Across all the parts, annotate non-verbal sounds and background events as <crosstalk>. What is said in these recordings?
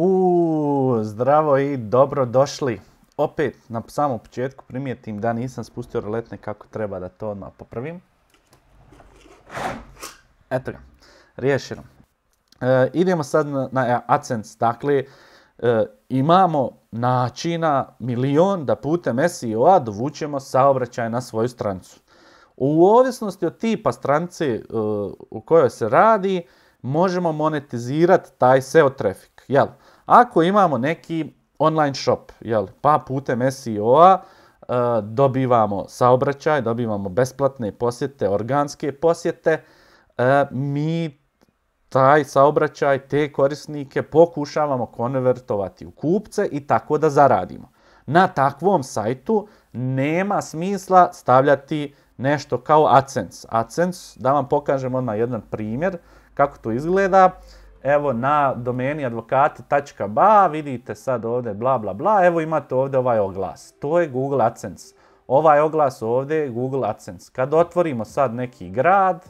U, zdravo i dobro došli. Opet, na samom početku primijetim da nisam spustio roletne kako treba da to odmah popravim. Eto ga, riješeno. E, idemo sad na, na e, AdSense. Dakle, e, imamo načina milion da putem SEO-a dovučemo saobraćaj na svoju strancu. U ovisnosti od tipa stranice u kojoj se radi, možemo monetizirati taj SEO trafik. Jel? Ako imamo neki online shop, jel, pa putem SEO-a e, dobivamo saobraćaj, dobivamo besplatne posjete, organske posjete, e, mi taj saobraćaj, te korisnike pokušavamo konvertovati u kupce i tako da zaradimo. Na takvom sajtu nema smisla stavljati nešto kao AdSense. AdSense, da vam pokažem odmah jedan primjer kako to izgleda evo na domeni advokati.ba, vidite sad ovdje bla bla bla, evo imate ovdje ovaj oglas. To je Google AdSense. Ovaj oglas ovdje je Google AdSense. Kad otvorimo sad neki grad,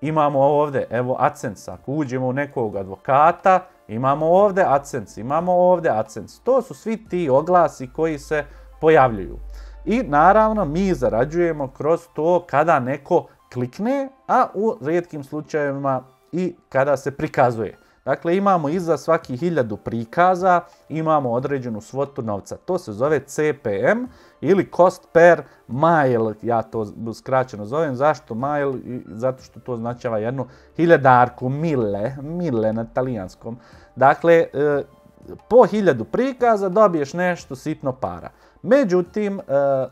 imamo ovdje, evo AdSense, ako uđemo u nekog advokata, imamo ovdje AdSense, imamo ovdje AdSense. To su svi ti oglasi koji se pojavljuju. I naravno mi zarađujemo kroz to kada neko klikne, a u rijetkim slučajevima i kada se prikazuje. Dakle, imamo iza svaki hiljadu prikaza, imamo određenu svotu novca. To se zove CPM ili cost per mile, ja to skraćeno zovem. Zašto mile? Zato što to označava jednu hiljadarku, mile, mile na talijanskom. Dakle, e, po hiljadu prikaza dobiješ nešto sitno para. Međutim, e,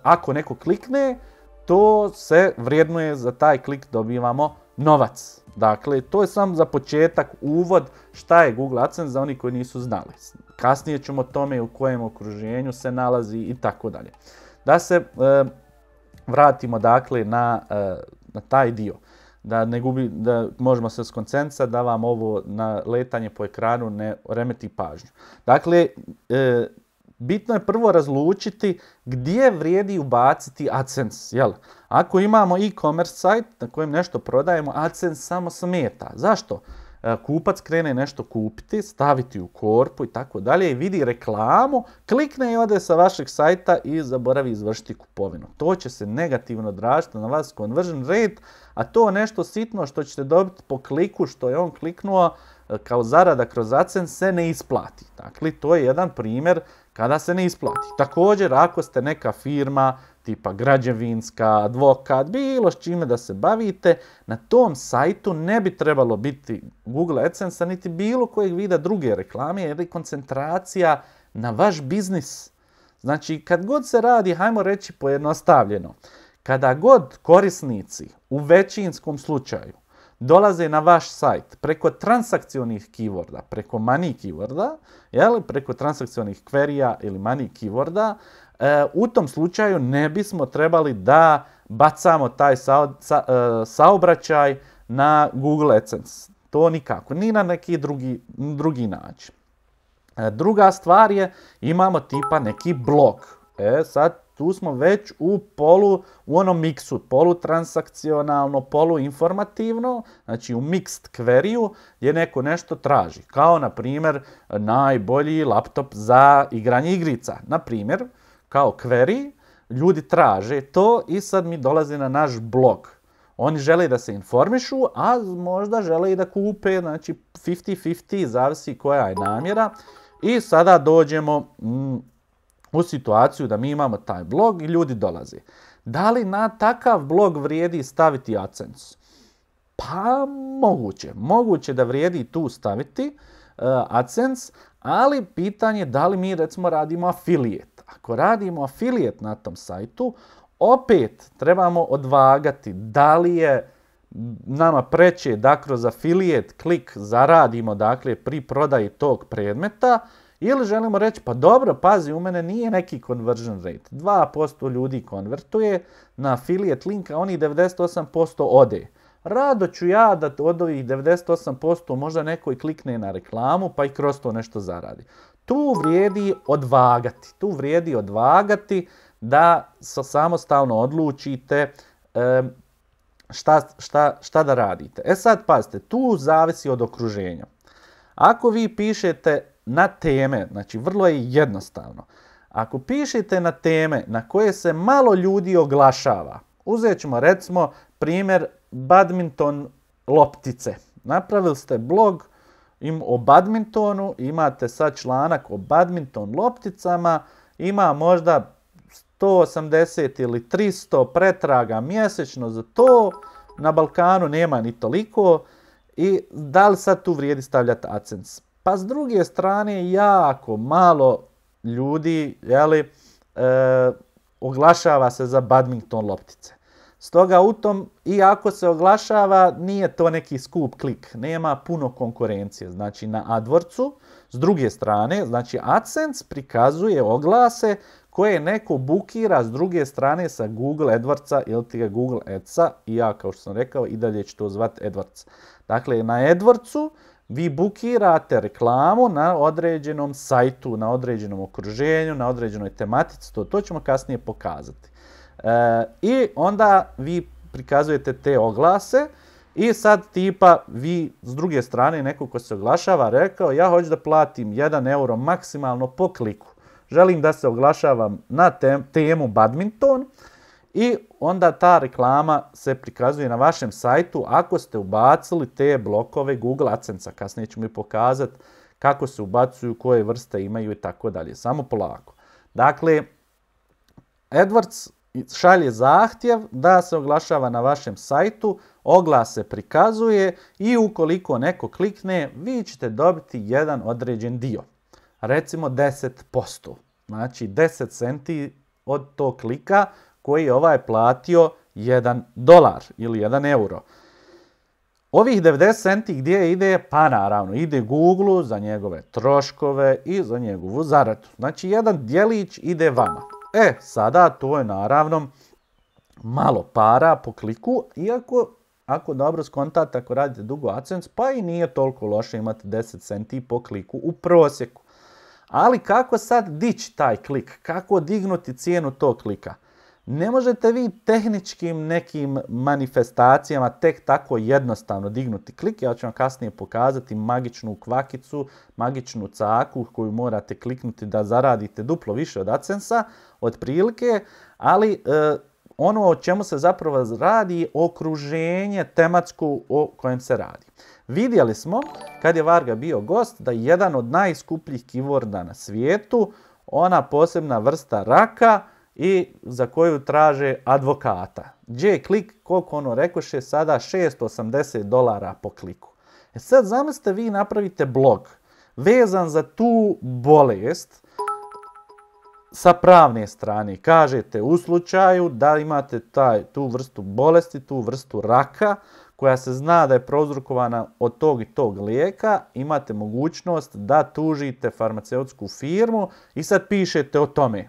ako neko klikne, to se vrijednuje, za taj klik dobivamo novac. Dakle, to je sam za početak uvod šta je Google AdSense za oni koji nisu znali. Kasnije ćemo tome u kojem okruženju se nalazi i tako dalje. Da se e, vratimo dakle na, e, na taj dio. Da ne gubi, da možemo se skoncentrirati da vam ovo na letanje po ekranu ne remeti pažnju. Dakle, e, bitno je prvo razlučiti gdje vrijedi ubaciti AdSense. Jel? Ako imamo e-commerce site na kojem nešto prodajemo, AdSense samo smeta. Zašto? E, kupac krene nešto kupiti, staviti u korpu i tako dalje i vidi reklamu, klikne i ode sa vašeg sajta i zaboravi izvršiti kupovinu. To će se negativno dražiti na vas conversion rate, a to nešto sitno što ćete dobiti po kliku što je on kliknuo, e, kao zarada kroz acen se ne isplati. Dakle, to je jedan primjer kada se ne isplati. Također, ako ste neka firma tipa građevinska, advokat, bilo s čime da se bavite, na tom sajtu ne bi trebalo biti Google AdSense-a niti bilo kojeg vida druge reklame jer je koncentracija na vaš biznis. Znači, kad god se radi, hajmo reći pojednostavljeno, kada god korisnici u većinskom slučaju dolaze na vaš sajt preko transakcionih keyworda, preko money keyworda, jel? preko transakcionih kverija ili money keyworda, e, u tom slučaju ne bismo trebali da bacamo taj e, saobraćaj na Google AdSense. To nikako, ni na neki drugi, način. E, druga stvar je, imamo tipa neki blog. E, sad tu smo već u polu, u onom miksu, polu transakcionalno, polu informativno, znači u mixed query gdje neko nešto traži. Kao, na primjer, najbolji laptop za igranje igrica. Na primjer, kao query, ljudi traže to i sad mi dolazi na naš blog. Oni žele da se informišu, a možda žele i da kupe, znači 50-50, zavisi koja je namjera. I sada dođemo mm, u situaciju da mi imamo taj blog i ljudi dolaze. Da li na takav blog vrijedi staviti AdSense? Pa moguće. Moguće da vrijedi tu staviti uh, ali pitanje da li mi recimo radimo afilijet. Ako radimo afilijet na tom sajtu, opet trebamo odvagati da li je nama preće da kroz afilijet klik zaradimo dakle pri prodaji tog predmeta ili želimo reći, pa dobro, pazi, u mene nije neki conversion rate. 2% ljudi konvertuje na affiliate link, a oni 98% ode. Rado ću ja da od ovih 98% možda neko i klikne na reklamu pa i kroz to nešto zaradi. Tu vrijedi odvagati. Tu vrijedi odvagati da samostalno odlučite Šta, šta, šta, da radite. E sad pazite, tu zavisi od okruženja. Ako vi pišete na teme, znači vrlo je jednostavno. Ako pišete na teme na koje se malo ljudi oglašava, uzet ćemo recimo primjer badminton loptice. Napravili ste blog im o badmintonu, imate sad članak o badminton lopticama, ima možda 180 ili 300 pretraga mjesečno za to, na Balkanu nema ni toliko i da li sad tu vrijedi stavljati AdSense? Pa s druge strane, jako malo ljudi jeli, e, oglašava se za badminton loptice. Stoga u tom, iako se oglašava, nije to neki skup klik. Nema puno konkurencije. Znači na AdWordsu, s druge strane, znači AdSense prikazuje oglase koje neko bukira s druge strane sa Google AdWordsa ili ti Google Adsa i ja kao što sam rekao i dalje ću to zvati AdWords. Dakle, na AdWordsu vi bukirate reklamu na određenom sajtu, na određenom okruženju, na određenoj tematici, to, to ćemo kasnije pokazati. E, I onda vi prikazujete te oglase i sad tipa vi s druge strane neko ko se oglašava rekao ja hoću da platim 1 euro maksimalno po kliku. Želim da se oglašavam na temu badminton, i onda ta reklama se prikazuje na vašem sajtu ako ste ubacili te blokove Google AdSense-a. Kasnije ću mi pokazati kako se ubacuju, koje vrste imaju i tako dalje. Samo polako. Dakle, AdWords šalje zahtjev da se oglašava na vašem sajtu, oglas se prikazuje i ukoliko neko klikne, vi ćete dobiti jedan određen dio. Recimo 10%. Znači 10 centi od tog klika koji je ovaj platio 1 dolar ili 1 euro. Ovih 90 centi gdje ide? Pa naravno, ide Google za njegove troškove i za njegovu zaradu. Znači, jedan dijelić ide vama. E, sada to je naravno malo para po kliku, iako ako dobro skontate, ako radite dugo AdSense, pa i nije toliko loše imati 10 centi po kliku u prosjeku. Ali kako sad dići taj klik? Kako dignuti cijenu tog klika? Ne možete vi tehničkim nekim manifestacijama tek tako jednostavno dignuti klik. Ja ću vam kasnije pokazati magičnu kvakicu, magičnu caku koju morate kliknuti da zaradite duplo više od AdSense-a, otprilike, ali e, ono o čemu se zapravo radi je okruženje tematsko o kojem se radi. Vidjeli smo, kad je Varga bio gost, da je jedan od najskupljih kivorda na svijetu, ona posebna vrsta raka, i za koju traže advokata. Gdje je klik, koliko ono rekoše, sada 680 dolara po kliku. E sad zamislite vi napravite blog vezan za tu bolest sa pravne strane. Kažete u slučaju da imate taj, tu vrstu bolesti, tu vrstu raka koja se zna da je prouzrokovana od tog i tog lijeka, imate mogućnost da tužite farmaceutsku firmu i sad pišete o tome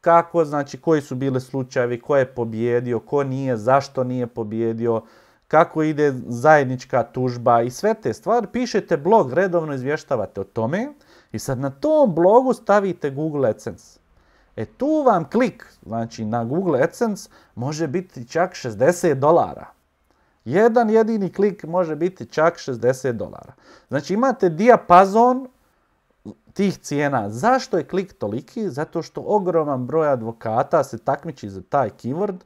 kako, znači koji su bili slučajevi, ko je pobjedio, ko nije, zašto nije pobjedio, kako ide zajednička tužba i sve te stvari. Pišete blog, redovno izvještavate o tome i sad na tom blogu stavite Google AdSense. E tu vam klik, znači na Google AdSense može biti čak 60 dolara. Jedan jedini klik može biti čak 60 dolara. Znači imate dijapazon tih cijena. Zašto je klik toliki? Zato što ogroman broj advokata se takmiči za taj keyword,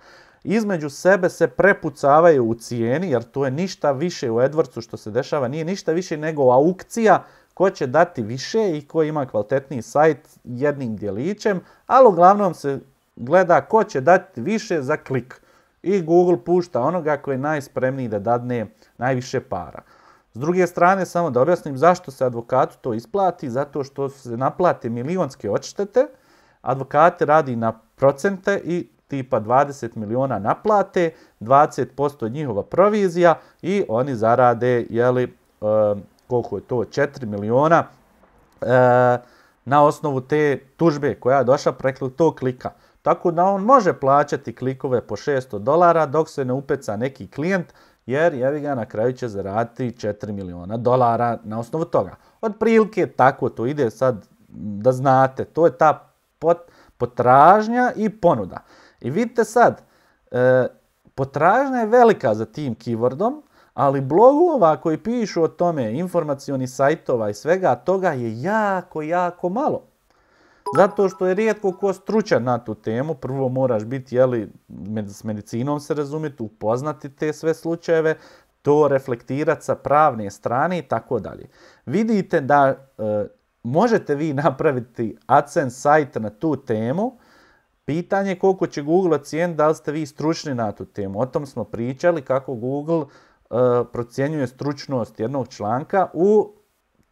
između sebe se prepucavaju u cijeni, jer to je ništa više u AdWordsu što se dešava, nije ništa više nego aukcija ko će dati više i ko ima kvalitetniji sajt jednim djelićem, ali uglavnom se gleda ko će dati više za klik. I Google pušta onoga koji je najspremniji da dadne najviše para. S druge strane, samo da objasnim zašto se advokatu to isplati, zato što se naplate milionske odštete, advokate radi na procente i tipa 20 milijuna naplate, 20% njihova provizija i oni zarade, jeli, li e, koliko je to, 4 milijuna e, na osnovu te tužbe koja je došla preko tog klika. Tako da on može plaćati klikove po 600 dolara dok se ne upeca neki klijent jer jevi ga na kraju će zaraditi 4 miliona dolara na osnovu toga. Od prilike tako to ide sad da znate, to je ta pot, potražnja i ponuda. I vidite sad, e, potražnja je velika za tim keywordom, ali blogova koji pišu o tome, informacioni sajtova i svega toga je jako, jako malo. Zato što je rijetko ko stručan na tu temu, prvo moraš biti, jeli, s medicinom se razumjeti, upoznati te sve slučajeve, to reflektirati sa pravne strane i tako dalje. Vidite da e, možete vi napraviti AdSense sajt na tu temu, Pitanje je koliko će Google ocijeniti da li ste vi stručni na tu temu. O tom smo pričali kako Google e, procjenjuje stručnost jednog članka u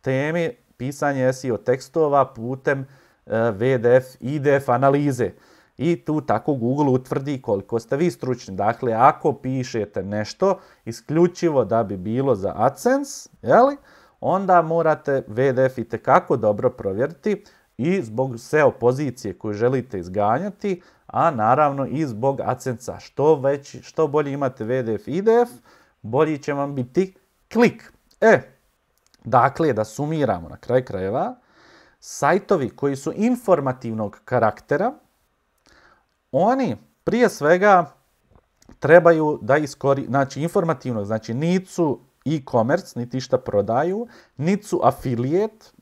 temi pisanje SEO tekstova putem E, VDF, IDF analize. I tu tako Google utvrdi koliko ste vi stručni. Dakle, ako pišete nešto isključivo da bi bilo za AdSense, jeli, onda morate VDF i tekako dobro provjeriti i zbog SEO pozicije koju želite izganjati, a naravno i zbog AdSense-a. Što, veći, što bolje imate VDF IDF, bolji će vam biti klik. E, dakle, da sumiramo na kraj krajeva, sajtovi koji su informativnog karaktera, oni prije svega trebaju da iskori, znači informativno, znači nicu e-commerce, niti šta prodaju, nicu afilijet,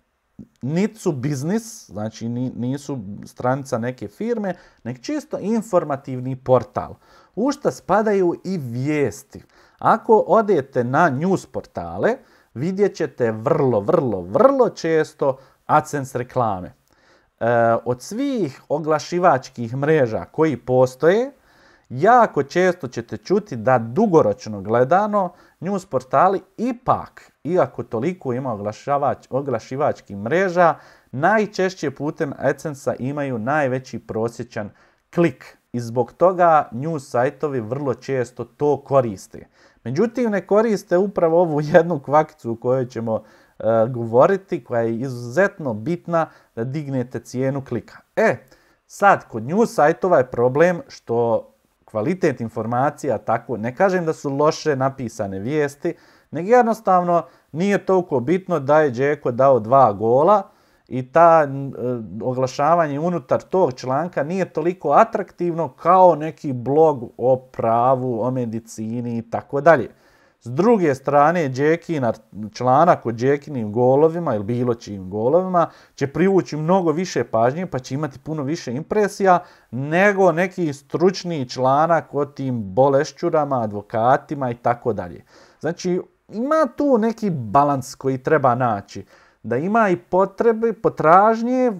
biznis, znači nisu stranica neke firme, nek čisto informativni portal. U šta spadaju i vijesti. Ako odete na news portale, vidjet ćete vrlo, vrlo, vrlo često AdSense reklame. E, od svih oglašivačkih mreža koji postoje, jako često ćete čuti da dugoročno gledano news portali ipak, iako toliko ima oglašivačkih mreža, najčešće putem AdSense-a imaju najveći prosječan klik. I zbog toga news sajtovi vrlo često to koriste. Međutim, ne koriste upravo ovu jednu kvakicu u kojoj ćemo E, govoriti, koja je izuzetno bitna da dignete cijenu klika. E, sad, kod news sajtova je problem što kvalitet informacija tako, ne kažem da su loše napisane vijesti, nego jednostavno nije toliko bitno da je Džeko dao dva gola i ta e, oglašavanje unutar tog članka nije toliko atraktivno kao neki blog o pravu, o medicini i tako dalje. S druge strane, člana članak o džekinim golovima ili bilo čijim golovima će privući mnogo više pažnje pa će imati puno više impresija nego neki stručni članak o tim bolešćurama, advokatima i tako dalje. Znači, ima tu neki balans koji treba naći. Da ima i potrebe, potražnje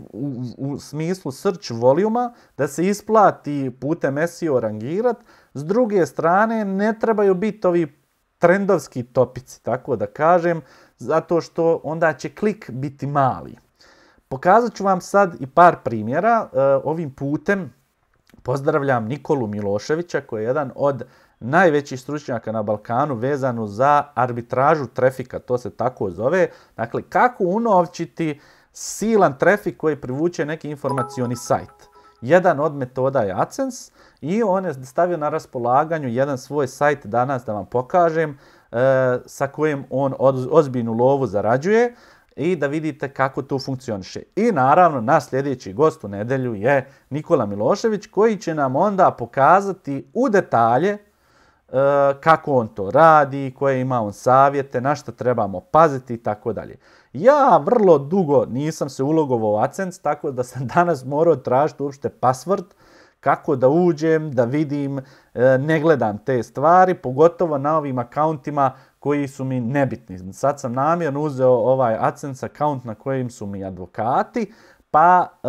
u, smislu search volume da se isplati putem SEO rangirat. S druge strane, ne trebaju biti ovi trendovski topici, tako da kažem, zato što onda će klik biti mali. Pokazat ću vam sad i par primjera. E, ovim putem pozdravljam Nikolu Miloševića koji je jedan od najvećih stručnjaka na Balkanu vezano za arbitražu trafika. to se tako zove. Dakle, kako unovčiti silan trafik koji privuče neki informacioni sajt. Jedan od metoda je AdSense, i on je stavio na raspolaganju jedan svoj sajt danas da vam pokažem e, sa kojim on ozbiljnu lovu zarađuje i da vidite kako to funkcioniše. I naravno na sljedeći gost u nedelju je Nikola Milošević koji će nam onda pokazati u detalje e, kako on to radi, koje ima on savjete, na što trebamo paziti i tako dalje. Ja vrlo dugo nisam se ulogovao u AdSense, tako da sam <laughs> danas morao tražiti uopšte password kako da uđem, da vidim, e, ne gledam te stvari, pogotovo na ovim akauntima koji su mi nebitni. Sad sam namjerno uzeo ovaj AdSense account na kojem su mi advokati, pa e,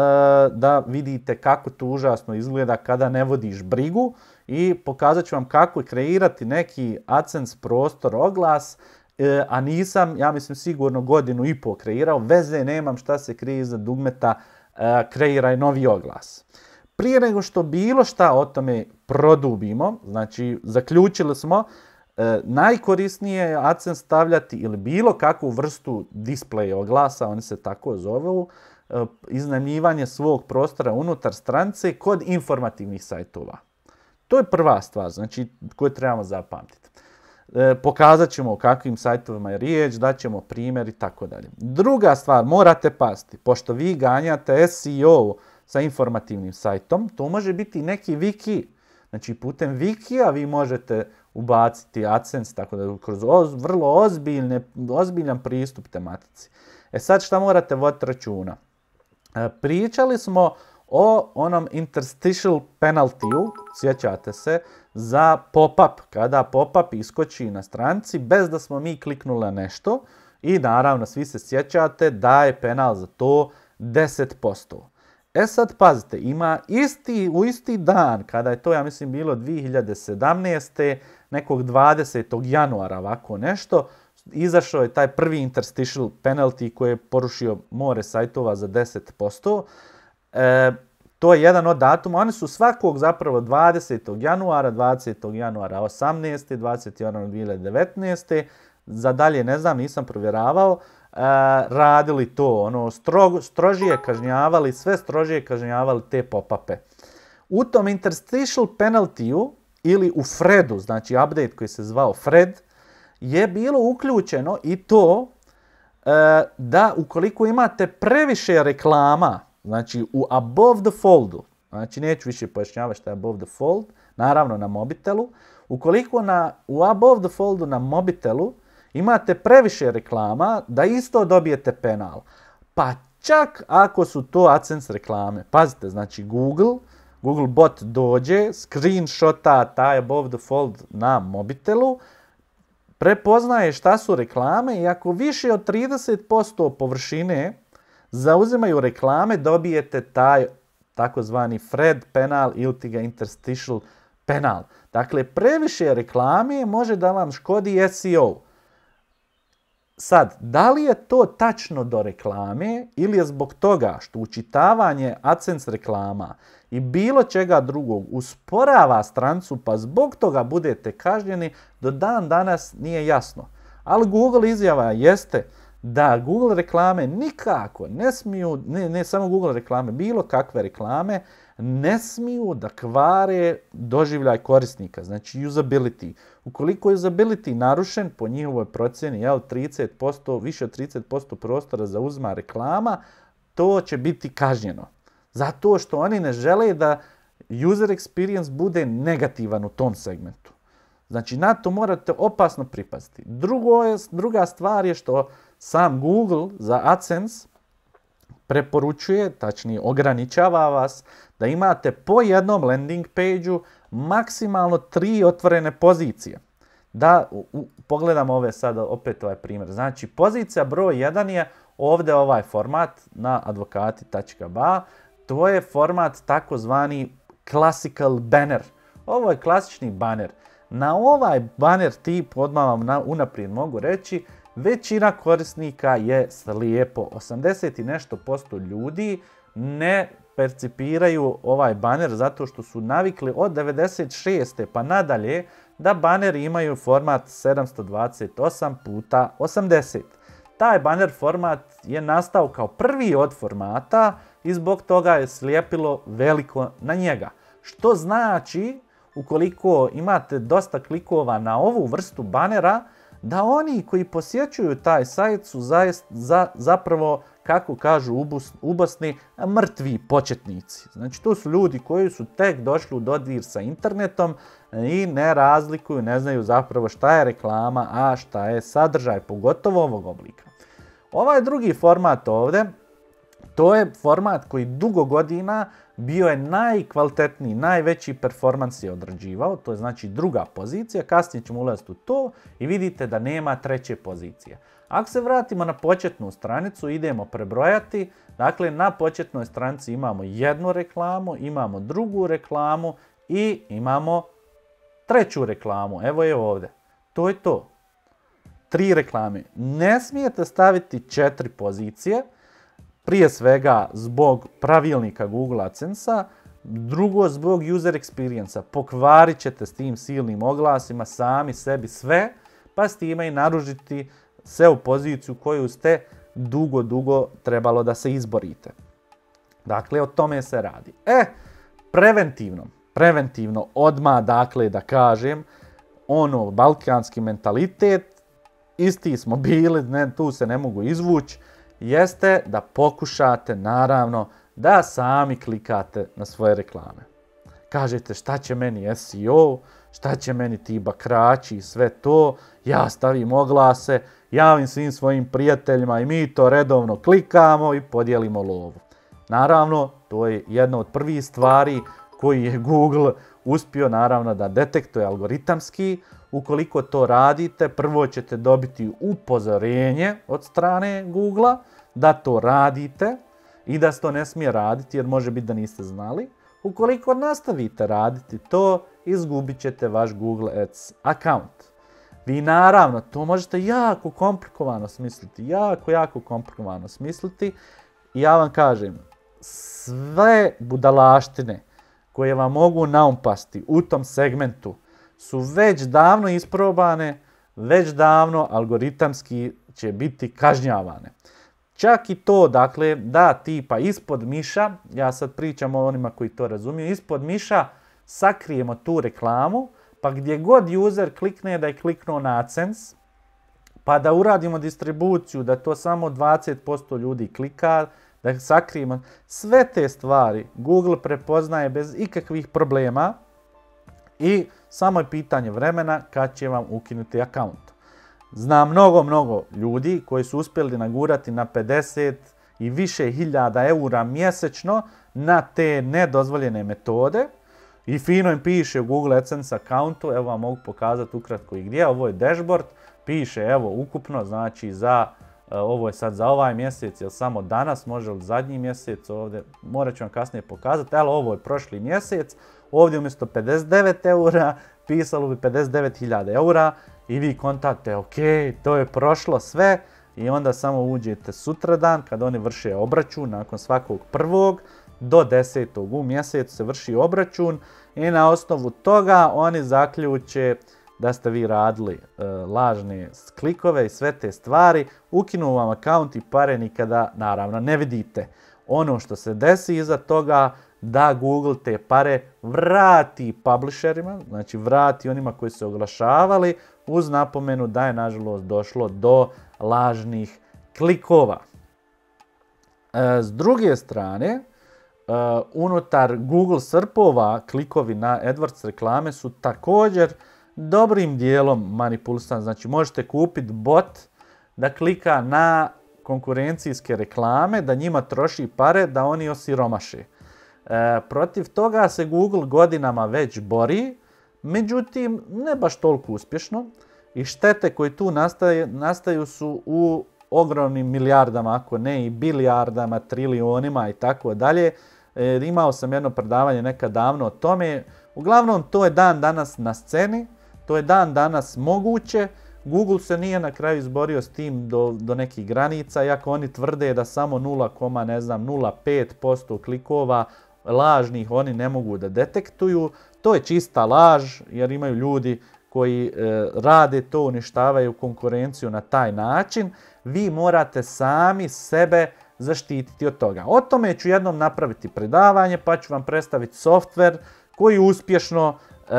da vidite kako to užasno izgleda kada ne vodiš brigu i pokazat ću vam kako kreirati neki AdSense prostor oglas, e, a nisam, ja mislim sigurno godinu i pol kreirao, veze nemam šta se krije iza dugmeta kreiraj novi oglas. Prije nego što bilo šta o tome produbimo, znači zaključili smo e, najkorisnije je stavljati ili bilo kakvu vrstu displeja, glasa, oni se tako zovu, e, iznajmljivanje svog prostora unutar strance kod informativnih sajtova. To je prva stvar znači, koju trebamo zapamtiti. E, pokazat ćemo o kakvim sajtovima je riječ, daćemo primjer i tako dalje. Druga stvar, morate pasti, pošto vi ganjate SEO, sa informativnim sajtom, to može biti neki wiki. Znači putem wikija vi možete ubaciti AdSense, tako da kroz oz, vrlo ozbiljne, ozbiljan pristup tematici. E sad šta morate voditi računa? E, pričali smo o onom interstitial penalty sjećate se, za pop-up, kada pop-up iskoči na stranci bez da smo mi kliknuli na nešto i naravno svi se sjećate da je penal za to 10%. E sad pazite, ima isti, u isti dan, kada je to ja mislim bilo 2017. nekog 20. januara ovako nešto, izašao je taj prvi interstitial penalty koji je porušio more sajtova za 10%. E, to je jedan od datuma. Oni su svakog zapravo 20. januara, 20. januara 18. 20. januara 2019. Za dalje ne znam, nisam provjeravao radili to, ono, strožije kažnjavali, sve strožije kažnjavali te popape. U tom interstitial penaltiju ili u Fredu, znači update koji se zvao Fred, je bilo uključeno i to e, da ukoliko imate previše reklama, znači u above the foldu, znači neću više pojašnjavati što je above the fold, naravno na mobitelu, ukoliko na, u above the foldu na mobitelu Imate previše reklama da isto dobijete penal. Pa čak ako su to AdSense reklame. Pazite, znači Google, Google bot dođe, screenshota taj above the fold na mobitelu, prepoznaje šta su reklame i ako više od 30% površine zauzimaju reklame, dobijete taj takozvani Fred penal ili ti ga interstitial penal. Dakle, previše reklame može da vam škodi SEO. Sad, da li je to tačno do reklame ili je zbog toga što učitavanje AdSense reklama i bilo čega drugog usporava strancu pa zbog toga budete kažnjeni, do dan danas nije jasno. Ali Google izjava jeste da Google reklame nikako ne smiju, ne, ne samo Google reklame, bilo kakve reklame, ne smiju da kvare doživljaj korisnika, znači usability. Ukoliko je usability narušen, po njihovoj procjeni, jel, 30%, više od 30% prostora zauzma reklama, to će biti kažnjeno. Zato što oni ne žele da user experience bude negativan u tom segmentu. Znači, na to morate opasno pripaziti. Drugo je, druga stvar je što sam Google za AdSense preporučuje, tačnije ograničava vas da imate po jednom landing page maksimalno tri otvorene pozicije. Da u, pogledamo ove sada opet ovaj primjer. Znači pozicija broj 1 je ovdje ovaj format na advokati.ba. To je format takozvani classical banner. Ovo je klasični banner. Na ovaj banner tip, odmah vam na, unaprijed mogu reći, većina korisnika je slijepo. 80 i nešto posto ljudi ne percipiraju ovaj baner zato što su navikli od 96. pa nadalje da baneri imaju format 728 puta 80. Taj baner format je nastao kao prvi od formata i zbog toga je slijepilo veliko na njega. Što znači, ukoliko imate dosta klikova na ovu vrstu banera, da oni koji posjećuju taj sajt su zapravo kako kažu ubosni mrtvi početnici. Znači to su ljudi koji su tek došli u dodir sa internetom e, i ne razlikuju, ne znaju zapravo šta je reklama, a šta je sadržaj, pogotovo ovog oblika. Ovaj drugi format ovdje, to je format koji dugo godina bio je najkvalitetniji, najveći performans je odrađivao, to je znači druga pozicija, kasnije ćemo ulaziti u to i vidite da nema treće pozicije. Ako se vratimo na početnu stranicu, idemo prebrojati. Dakle, na početnoj stranici imamo jednu reklamu, imamo drugu reklamu i imamo treću reklamu. Evo je ovdje. To je to. Tri reklame. Ne smijete staviti četiri pozicije. Prije svega zbog pravilnika Google AdSense-a, drugo zbog user experience-a. Pokvarit ćete s tim silnim oglasima sami sebi sve, pa s time i naružiti se u poziciju koju ste dugo, dugo trebalo da se izborite. Dakle, o tome se radi. E, preventivno, preventivno, odmah dakle da kažem, ono, balkanski mentalitet, isti smo bili, ne, tu se ne mogu izvući, jeste da pokušate, naravno, da sami klikate na svoje reklame. Kažete šta će meni SEO, šta će meni tiba kraći i sve to, ja stavim oglase, javim svim svojim prijateljima i mi to redovno klikamo i podijelimo lovu. Naravno, to je jedna od prvih stvari koji je Google uspio naravno da detektuje algoritamski. Ukoliko to radite, prvo ćete dobiti upozorenje od strane Google da to radite i da se to ne smije raditi jer može biti da niste znali. Ukoliko nastavite raditi to, izgubit ćete vaš Google Ads account. Vi naravno, to možete jako komplikovano smisliti, jako, jako komplikovano smisliti. I ja vam kažem, sve budalaštine koje vam mogu naumpasti u tom segmentu su već davno isprobane, već davno algoritamski će biti kažnjavane. Čak i to, dakle, da tipa ispod miša, ja sad pričam o onima koji to razumiju, ispod miša sakrijemo tu reklamu, pa gdje god user klikne da je kliknuo na AdSense, pa da uradimo distribuciju, da to samo 20% ljudi klika, da sakrijemo. Sve te stvari Google prepoznaje bez ikakvih problema i samo je pitanje vremena kad će vam ukinuti akaunt. Znam mnogo, mnogo ljudi koji su uspjeli nagurati na 50 i više hiljada eura mjesečno na te nedozvoljene metode, i fino im piše u Google AdSense accountu, evo vam mogu pokazati ukratko i gdje, ovo je dashboard, piše evo ukupno, znači za, e, ovo je sad za ovaj mjesec, ili samo danas, može li zadnji mjesec ovdje, morat ću vam kasnije pokazati, ali ovo je prošli mjesec, ovdje umjesto 59 eura, pisalo bi 59.000 eura i vi kontate, ok, to je prošlo sve i onda samo uđete sutradan kad oni vrše obračun nakon svakog prvog, do 10. u mjesecu se vrši obračun i na osnovu toga oni zaključe da ste vi radili e, lažne klikove i sve te stvari, ukinu vam akaunt i pare nikada naravno ne vidite. Ono što se desi iza toga da Google te pare vrati publisherima, znači vrati onima koji se oglašavali uz napomenu da je nažalost došlo do lažnih klikova. E, s druge strane, Uh, unutar Google srpova klikovi na AdWords reklame su također dobrim dijelom manipulisan. Znači možete kupiti bot da klika na konkurencijske reklame, da njima troši pare, da oni osiromaše. E, protiv toga se Google godinama već bori, međutim ne baš toliko uspješno i štete koje tu nastaje, nastaju su u ogromnim milijardama, ako ne i bilijardama, trilionima i tako dalje. E, imao sam jedno predavanje nekad davno o tome. Uglavnom, to je dan danas na sceni, to je dan danas moguće. Google se nije na kraju izborio s tim do, do nekih granica, iako oni tvrde da samo 0, ne znam, 0,5% klikova lažnih oni ne mogu da detektuju. To je čista laž jer imaju ljudi koji e, rade to, uništavaju konkurenciju na taj način. Vi morate sami sebe zaštititi od toga. O tome ću jednom napraviti predavanje pa ću vam predstaviti softver koji uspješno e,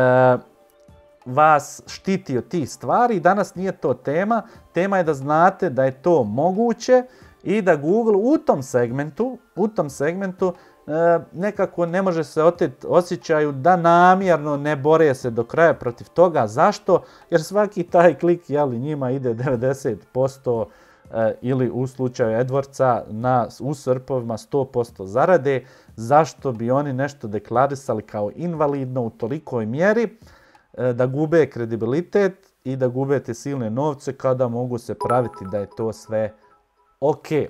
vas štiti od tih stvari. Danas nije to tema, tema je da znate da je to moguće i da Google u tom segmentu, u tom segmentu e, nekako ne može se oteti osjećaju da namjerno ne bore se do kraja protiv toga. Zašto? Jer svaki taj klik jeli, njima ide 90% E, ili u slučaju Edvorca na, u Srpovima 100% zarade, zašto bi oni nešto deklarisali kao invalidno u tolikoj mjeri e, da gube kredibilitet i da gube te silne novce kada mogu se praviti da je to sve ok. E,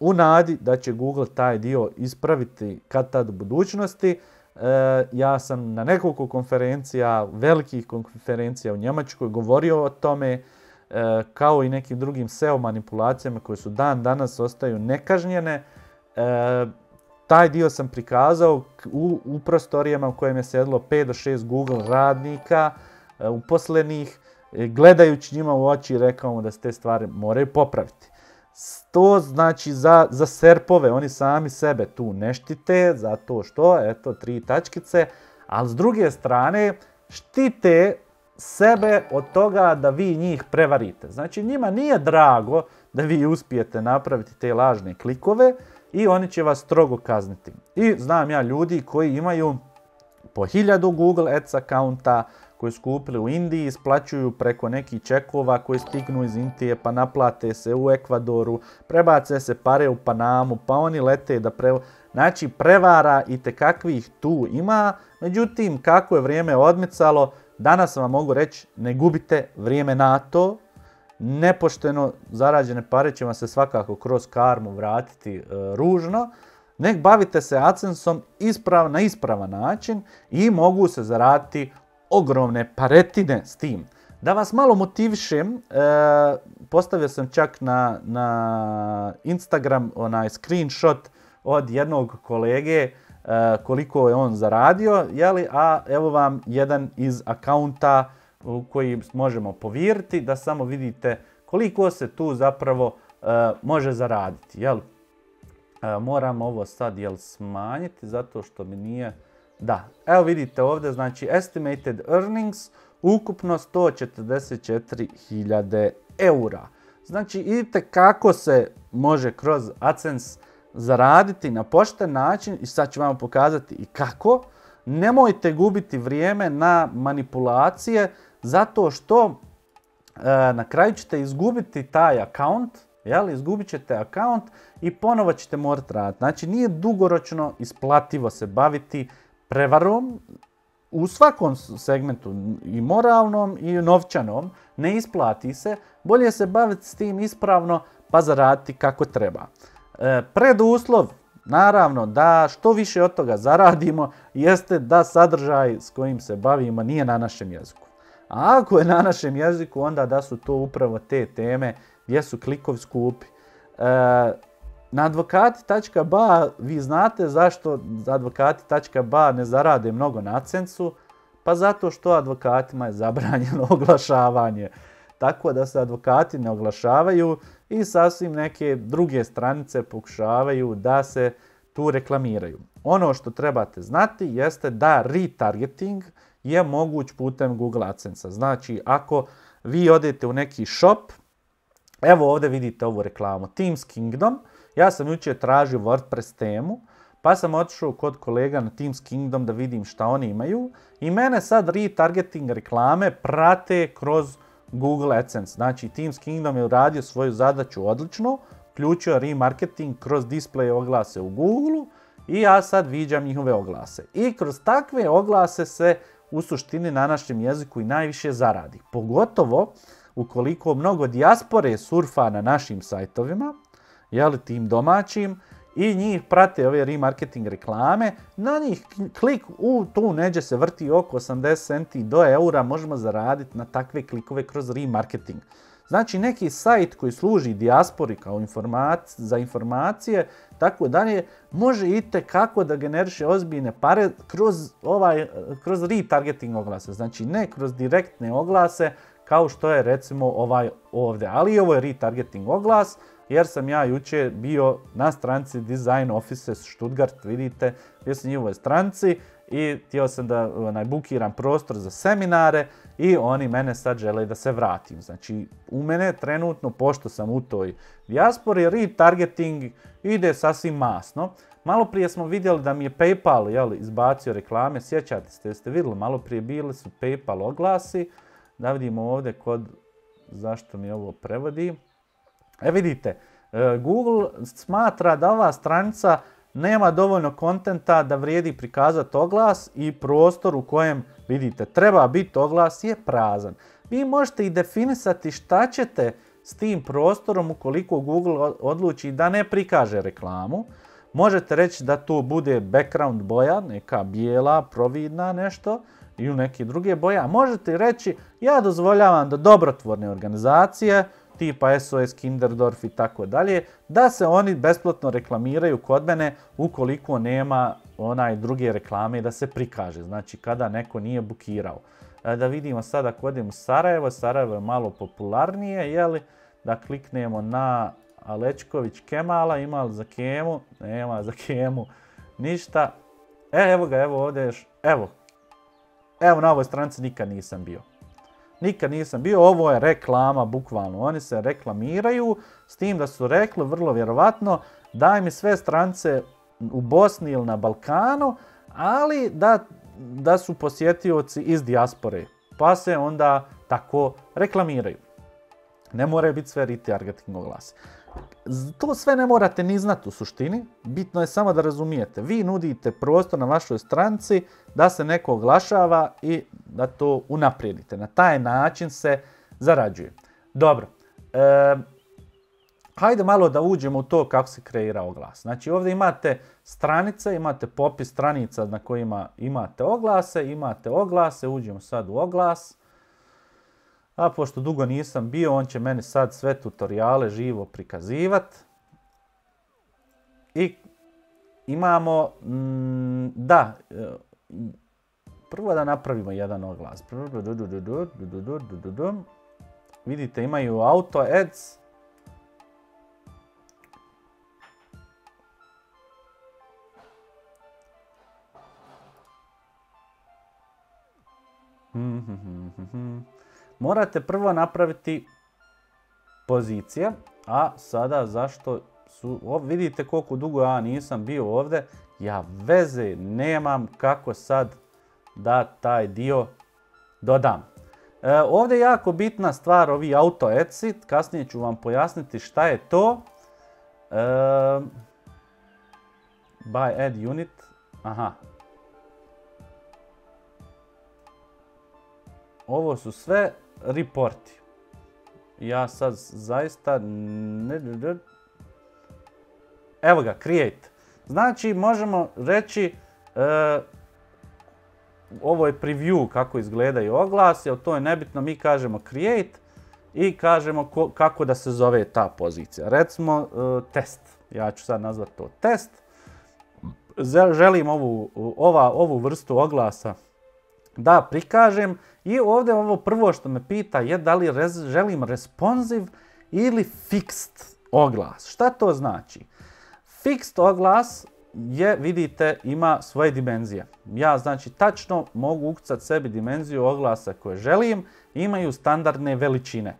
u nadi da će Google taj dio ispraviti kad tad u budućnosti, ja sam na nekoliko konferencija, velikih konferencija u Njemačkoj govorio o tome E, kao i nekim drugim SEO manipulacijama koje su dan danas ostaju nekažnjene. E, taj dio sam prikazao u, prostorijama u kojem je sedlo 5 do 6 Google radnika, e, uposlenih, gledajući njima u oči rekao mu da se te stvari moraju popraviti. To znači za, za serpove, oni sami sebe tu ne štite, zato što, eto, tri tačkice, ali s druge strane štite sebe od toga da vi njih prevarite. Znači njima nije drago da vi uspijete napraviti te lažne klikove i oni će vas strogo kazniti. I znam ja ljudi koji imaju po hiljadu Google Ads akaunta koji su kupili u Indiji, isplaćuju preko nekih čekova koji stignu iz Indije pa naplate se u Ekvadoru, prebace se pare u Panamu, pa oni lete da pre... Znači prevara i kakvih tu ima, međutim kako je vrijeme odmicalo, Danas vam mogu reći, ne gubite vrijeme na to, nepošteno zarađene pare će vam se svakako kroz karmu vratiti e, ružno, nek bavite se acensom na ispravan način i mogu se zaraditi ogromne paretine s tim. Da vas malo motivišem, e, postavio sam čak na, na Instagram onaj screenshot od jednog kolege Eh, koliko je on zaradio, jeli, a evo vam jedan iz akaunta koji možemo povjeriti, da samo vidite koliko se tu zapravo eh, može zaraditi. Jel? Eh, moram ovo sad jel, smanjiti zato što mi nije... Da, evo vidite ovdje, znači estimated earnings ukupno 144.000 eura. Znači, vidite kako se može kroz AdSense zaraditi na pošten način i sad ću vam pokazati i kako. Nemojte gubiti vrijeme na manipulacije zato što e, na kraju ćete izgubiti taj account, jel? izgubit ćete account i ponovo ćete morati raditi. Znači nije dugoročno isplativo se baviti prevarom u svakom segmentu, i moralnom i novčanom, ne isplati se. Bolje se baviti s tim ispravno pa zaraditi kako treba. E, preduslov, naravno, da što više od toga zaradimo, jeste da sadržaj s kojim se bavimo nije na našem jeziku. A ako je na našem jeziku, onda da su to upravo te teme gdje su klikovi skupi. E, na advokati.ba vi znate zašto advokati.ba ne zarade mnogo na cencu. pa zato što advokatima je zabranjeno <laughs> oglašavanje tako da se advokati ne oglašavaju i sasvim neke druge stranice pokušavaju da se tu reklamiraju. Ono što trebate znati jeste da retargeting je moguć putem Google adsense Znači, ako vi odete u neki shop, evo ovdje vidite ovu reklamu, Teams Kingdom, ja sam jučer tražio WordPress temu, pa sam otišao kod kolega na Teams Kingdom da vidim šta oni imaju i mene sad retargeting reklame prate kroz Google AdSense. Znači Teams Kingdom je uradio svoju zadaću odlično, uključio remarketing kroz display oglase u Google i ja sad viđam njihove oglase. I kroz takve oglase se u suštini na našem jeziku i najviše zaradi. Pogotovo ukoliko mnogo dijaspore surfa na našim sajtovima, jeli tim domaćim, i njih prate ove remarketing reklame, na njih klik u tu neđe se vrti oko 80 centi do eura, možemo zaraditi na takve klikove kroz remarketing. Znači neki sajt koji služi dijaspori kao informac, za informacije, tako dalje, može i kako da generiše ozbiljne pare kroz, ovaj, kroz retargeting oglase. Znači ne kroz direktne oglase kao što je recimo ovaj ovdje. Ali ovo je retargeting oglas, jer sam ja jučer bio na stranci Design Offices Stuttgart, vidite, bio sam njihovoj stranci i htio sam da najbukiram bukiram prostor za seminare i oni mene sad žele da se vratim. Znači, u mene trenutno, pošto sam u toj dijaspori, retargeting ide sasvim masno. Malo prije smo vidjeli da mi je Paypal jel, izbacio reklame, sjećate se, jeste vidjeli, malo prije bili su Paypal oglasi. Da vidimo ovdje kod, zašto mi ovo prevodi. E vidite, e, Google smatra da ova stranica nema dovoljno kontenta da vrijedi prikazati oglas i prostor u kojem, vidite, treba biti oglas je prazan. Vi možete i definisati šta ćete s tim prostorom ukoliko Google odluči da ne prikaže reklamu. Možete reći da tu bude background boja, neka bijela, providna nešto ili neke druge boje. možete reći ja dozvoljavam da dobrotvorne organizacije tipa SOS, Kinderdorf i tako dalje, da se oni besplatno reklamiraju kod mene ukoliko nema onaj druge reklame da se prikaže, znači kada neko nije bukirao. E, da vidimo sada ako odem u Sarajevo, Sarajevo je malo popularnije, jeli? Da kliknemo na Alečković Kemala, ima li za Kemu? Nema za Kemu ništa. E, evo ga, evo ovdje još, evo. Evo na ovoj stranici nikad nisam bio. Nikad nisam bio, ovo je reklama, bukvalno. Oni se reklamiraju s tim da su rekli, vrlo vjerovatno, daj mi sve strance u Bosni ili na Balkanu, ali da, da su posjetioci iz dijaspore. Pa se onda tako reklamiraju. Ne moraju biti sve retargeting glas to sve ne morate ni znati u suštini, bitno je samo da razumijete. Vi nudite prostor na vašoj stranci da se neko oglašava i da to unaprijedite. Na taj način se zarađuje. Dobro, e, hajde malo da uđemo u to kako se kreira oglas. Znači ovdje imate stranice, imate popis stranica na kojima imate oglase, imate oglase, uđemo sad u oglas. A pošto dugo nisam bio, on će meni sad sve tutoriale živo prikazivat. I imamo, da, prvo da napravimo jedan oglas. Vidite, imaju auto ads. Morate prvo napraviti pozicije, a sada zašto su, o, vidite koliko dugo ja nisam bio ovdje, ja veze nemam kako sad da taj dio dodam. E, ovdje je jako bitna stvar, ovi auto exit, kasnije ću vam pojasniti šta je to. E, add unit, aha. Ovo su sve reporti. Ja sad zaista Evo ga, create. Znači možemo reći e, ovo je preview kako izgledaju oglas, ali to je nebitno, mi kažemo create i kažemo kako da se zove ta pozicija. Recimo e, test, ja ću sad nazvati to test. Želim ovu vrstu oglasa da prikažem. I ovdje ovo prvo što me pita je da li želim responsive ili fixed oglas. Šta to znači? Fixed oglas je, vidite, ima svoje dimenzije. Ja znači tačno mogu ukucati sebi dimenziju oglasa koje želim, imaju standardne veličine. E,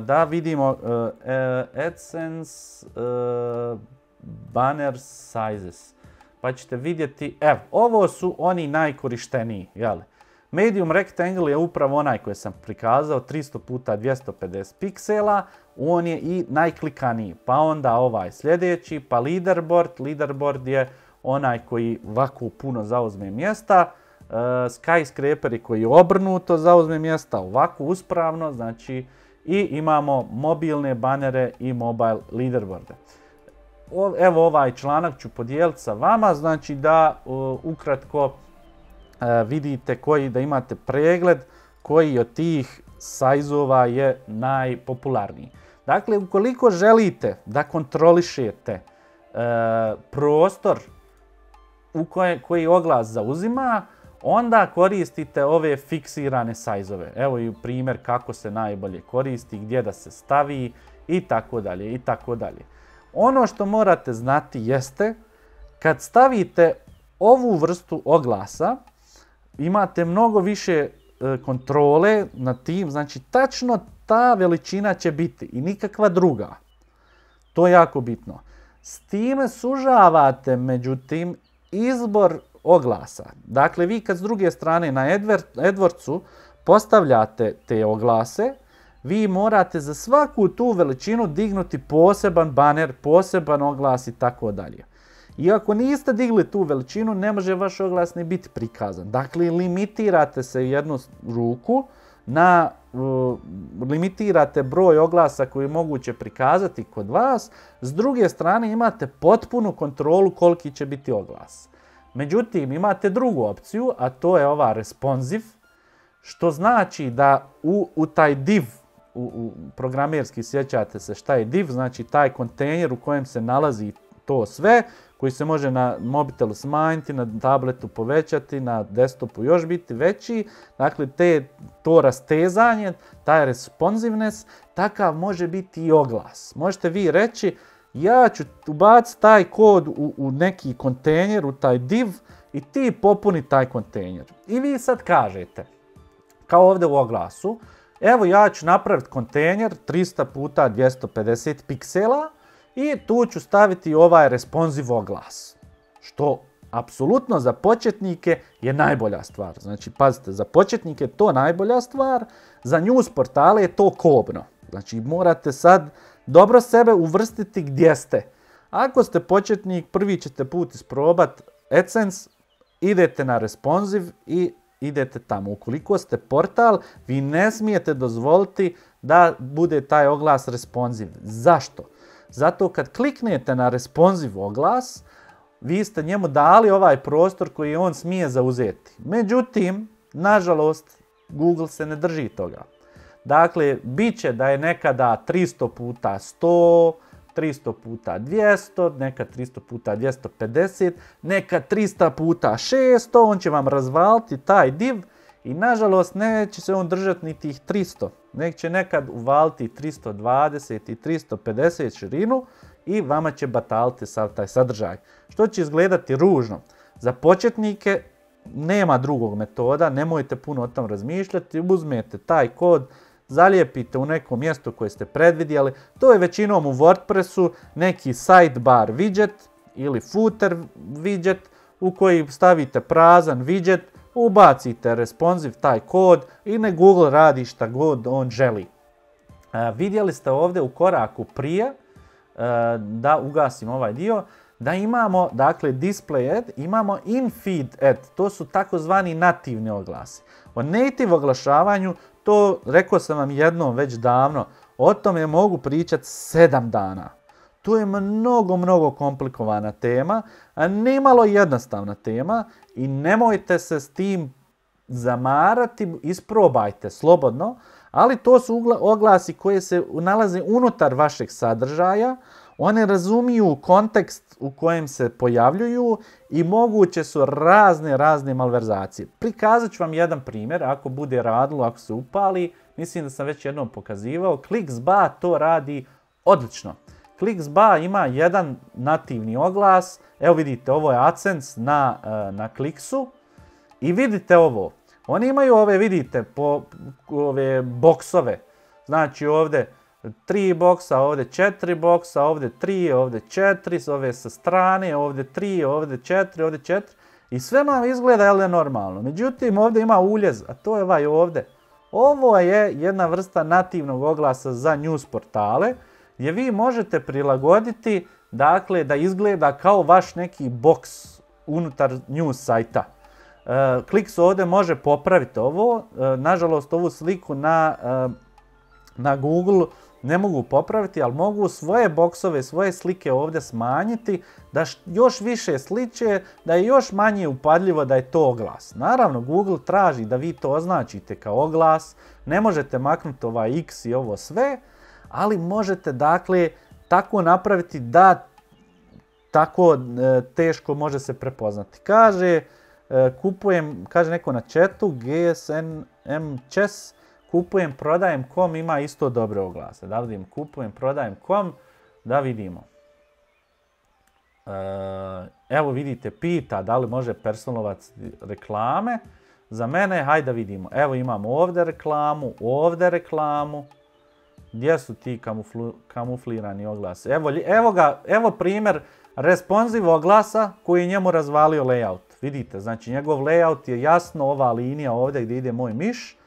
da vidimo e, e, AdSense banner sizes. Pa ćete vidjeti, evo, ovo su oni najkorišteniji, jel? Medium Rectangle je upravo onaj koji sam prikazao, 300 puta 250 piksela, on je i najklikaniji, pa onda ovaj sljedeći, pa leaderboard, leaderboard je onaj koji ovako puno zauzme mjesta, e, skyscraperi koji obrnuto zauzme mjesta, ovako uspravno, znači i imamo mobilne banere i mobile leaderboarde evo ovaj članak ću podijeliti sa vama, znači da ukratko e, vidite koji, da imate pregled koji od tih sajzova je najpopularniji. Dakle, ukoliko želite da kontrolišete e, prostor u koji oglas zauzima, onda koristite ove fiksirane sajzove. Evo i primjer kako se najbolje koristi, gdje da se stavi i tako dalje i tako dalje. Ono što morate znati jeste kad stavite ovu vrstu oglasa, imate mnogo više e, kontrole nad tim, znači tačno ta veličina će biti i nikakva druga. To je jako bitno. S time sužavate, međutim, izbor oglasa. Dakle, vi kad s druge strane na Edwardsu postavljate te oglase, vi morate za svaku tu veličinu dignuti poseban baner, poseban oglas i tako dalje. I ako niste digli tu veličinu, ne može vaš oglas ni biti prikazan. Dakle, limitirate se jednu ruku na limitirate broj oglasa koji je moguće prikazati kod vas, s druge strane imate potpunu kontrolu koliki će biti oglas. Međutim, imate drugu opciju, a to je ova responsive, što znači da u, u taj div u, u programerski sjećate se šta je div, znači taj kontejner u kojem se nalazi to sve, koji se može na mobitelu smanjiti, na tabletu povećati, na desktopu još biti veći. Dakle, te, to rastezanje, taj responsiveness, takav može biti i oglas. Možete vi reći, ja ću ubaciti taj kod u, neki kontejner, u taj div i ti popuni taj kontejner. I vi sad kažete, kao ovdje u oglasu, Evo ja ću napraviti kontejner 300 puta 250 piksela i tu ću staviti ovaj responsive oglas. Što apsolutno za početnike je najbolja stvar. Znači, pazite, za početnike je to najbolja stvar, za news portale je to kobno. Znači, morate sad dobro sebe uvrstiti gdje ste. Ako ste početnik, prvi ćete put isprobat AdSense, idete na responsive i idete tamo. Ukoliko ste portal, vi ne smijete dozvoliti da bude taj oglas responsiv. Zašto? Zato kad kliknete na responsiv oglas, vi ste njemu dali ovaj prostor koji on smije zauzeti. Međutim, nažalost, Google se ne drži toga. Dakle, bit će da je nekada 300 puta 100, 300 puta 200, neka 300 puta 250, neka 300 puta 600, on će vam razvaliti taj div i nažalost neće se on držati ni tih 300. Nek će nekad uvaliti 320 i 350 širinu i vama će bataliti sav taj sadržaj. Što će izgledati ružno. Za početnike nema drugog metoda, nemojte puno o tom razmišljati, uzmete taj kod, zalijepite u neko mjesto koje ste predvidjeli. To je većinom u WordPressu neki sidebar widget ili footer widget u koji stavite prazan widget, ubacite responsive taj kod i ne Google radi šta god on želi. E, vidjeli ste ovdje u koraku prije, e, da ugasim ovaj dio, da imamo dakle display ad, imamo in feed ad, to su takozvani nativni oglasi. O native oglašavanju to rekao sam vam jednom već davno, o tome mogu pričati sedam dana. To je mnogo, mnogo komplikovana tema, a nimalo jednostavna tema i nemojte se s tim zamarati, isprobajte slobodno, ali to su oglasi koje se nalaze unutar vašeg sadržaja, one razumiju kontekst u kojem se pojavljuju i moguće su razne, razne malverzacije. Prikazat ću vam jedan primjer, ako bude radilo, ako se upali, mislim da sam već jednom pokazivao, Clicksba to radi odlično. Clicksba ima jedan nativni oglas, evo vidite ovo je AdSense na, eh, na i vidite ovo. Oni imaju ove, vidite, po, ove boksove, znači ovdje 3 boksa, ovdje četiri boksa, ovdje tri, ovdje četiri, s ove sa strane, ovdje tri, ovdje 4, ovdje četiri. I sve nam izgleda jel, normalno. Međutim, ovdje ima uljez, a to je ovaj ovdje. Ovo je jedna vrsta nativnog oglasa za news portale gdje vi možete prilagoditi dakle, da izgleda kao vaš neki box unutar news sajta. Klik e, Kliks ovdje može popraviti ovo. E, nažalost, ovu sliku na, e, na Google ne mogu popraviti, ali mogu svoje boksove, svoje slike ovdje smanjiti, da još više sliče, da je još manje upadljivo da je to oglas. Naravno, Google traži da vi to označite kao oglas, ne možete maknuti ovaj x i ovo sve, ali možete dakle tako napraviti da tako e, teško može se prepoznati. Kaže, e, kupujem, kaže neko na chatu, GSM Chess, kupujem, prodajem kom ima isto dobre oglase. Da vidim kupujem, prodajem kom, da vidimo. E, evo vidite, pita da li može personovac reklame. Za mene, hajde da vidimo. Evo imamo ovdje reklamu, ovdje reklamu. Gdje su ti kamuflirani oglasi? Evo, primjer responsive oglasa koji je njemu razvalio layout. Vidite, znači njegov layout je jasno, ova linija ovdje gdje ide moj miš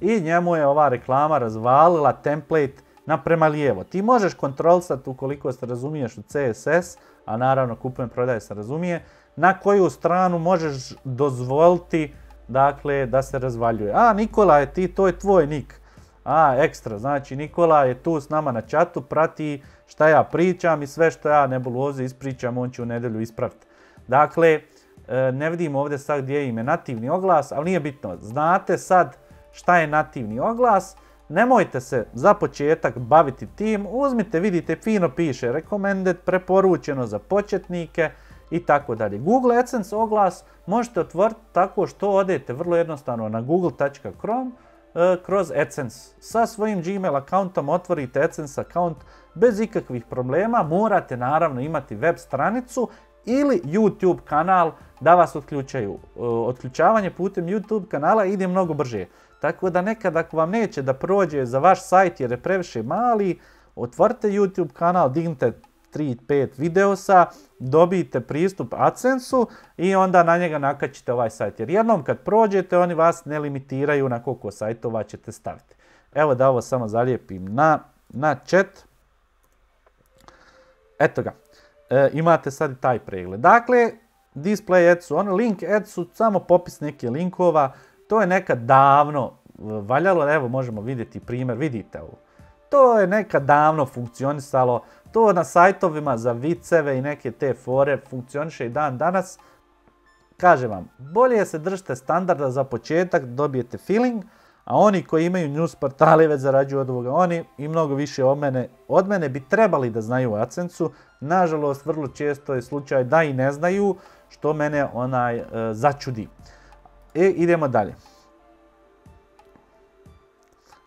i njemu je ova reklama razvalila template naprema lijevo. Ti možeš kontrolisati ukoliko se razumiješ u CSS, a naravno kupujem prodaje se razumije, na koju stranu možeš dozvoliti dakle, da se razvaljuje. A Nikola je ti, to je tvoj nik. A, ekstra, znači Nikola je tu s nama na čatu, prati šta ja pričam i sve što ja nebuloze ispričam, on će u nedelju ispraviti. Dakle, e, ne vidimo ovdje sad gdje je imenativni oglas, ali nije bitno. Znate sad šta je nativni oglas, nemojte se za početak baviti tim, uzmite, vidite, fino piše recommended, preporučeno za početnike i tako dalje. Google AdSense oglas možete otvoriti tako što odete vrlo jednostavno na google.com e, kroz AdSense. Sa svojim Gmail accountom otvorite AdSense account bez ikakvih problema. Morate naravno imati web stranicu ili YouTube kanal da vas otključaju. E, otključavanje putem YouTube kanala ide mnogo brže. Tako da nekad ako vam neće da prođe za vaš sajt jer je previše mali, otvorite YouTube kanal, dignite 3-5 videosa, dobijete pristup AdSense-u i onda na njega nakačite ovaj sajt. Jer jednom kad prođete, oni vas ne limitiraju na koliko sajtova ćete staviti. Evo da ovo samo zalijepim na, na chat. Eto ga. E, imate sad i taj pregled. Dakle, display ads su link ads su samo popis neke linkova, to je nekad davno e, valjalo, evo možemo vidjeti primjer, vidite ovo. To je nekad davno funkcionisalo, to na sajtovima za viceve i neke te fore funkcioniše i dan danas. Kažem vam, bolje se držite standarda za početak, dobijete feeling, a oni koji imaju news portale već zarađuju od ovoga. Oni i mnogo više od mene, od mene bi trebali da znaju adsense -u. Nažalost, vrlo često je slučaj da i ne znaju, što mene onaj e, začudi. E, idemo dalje.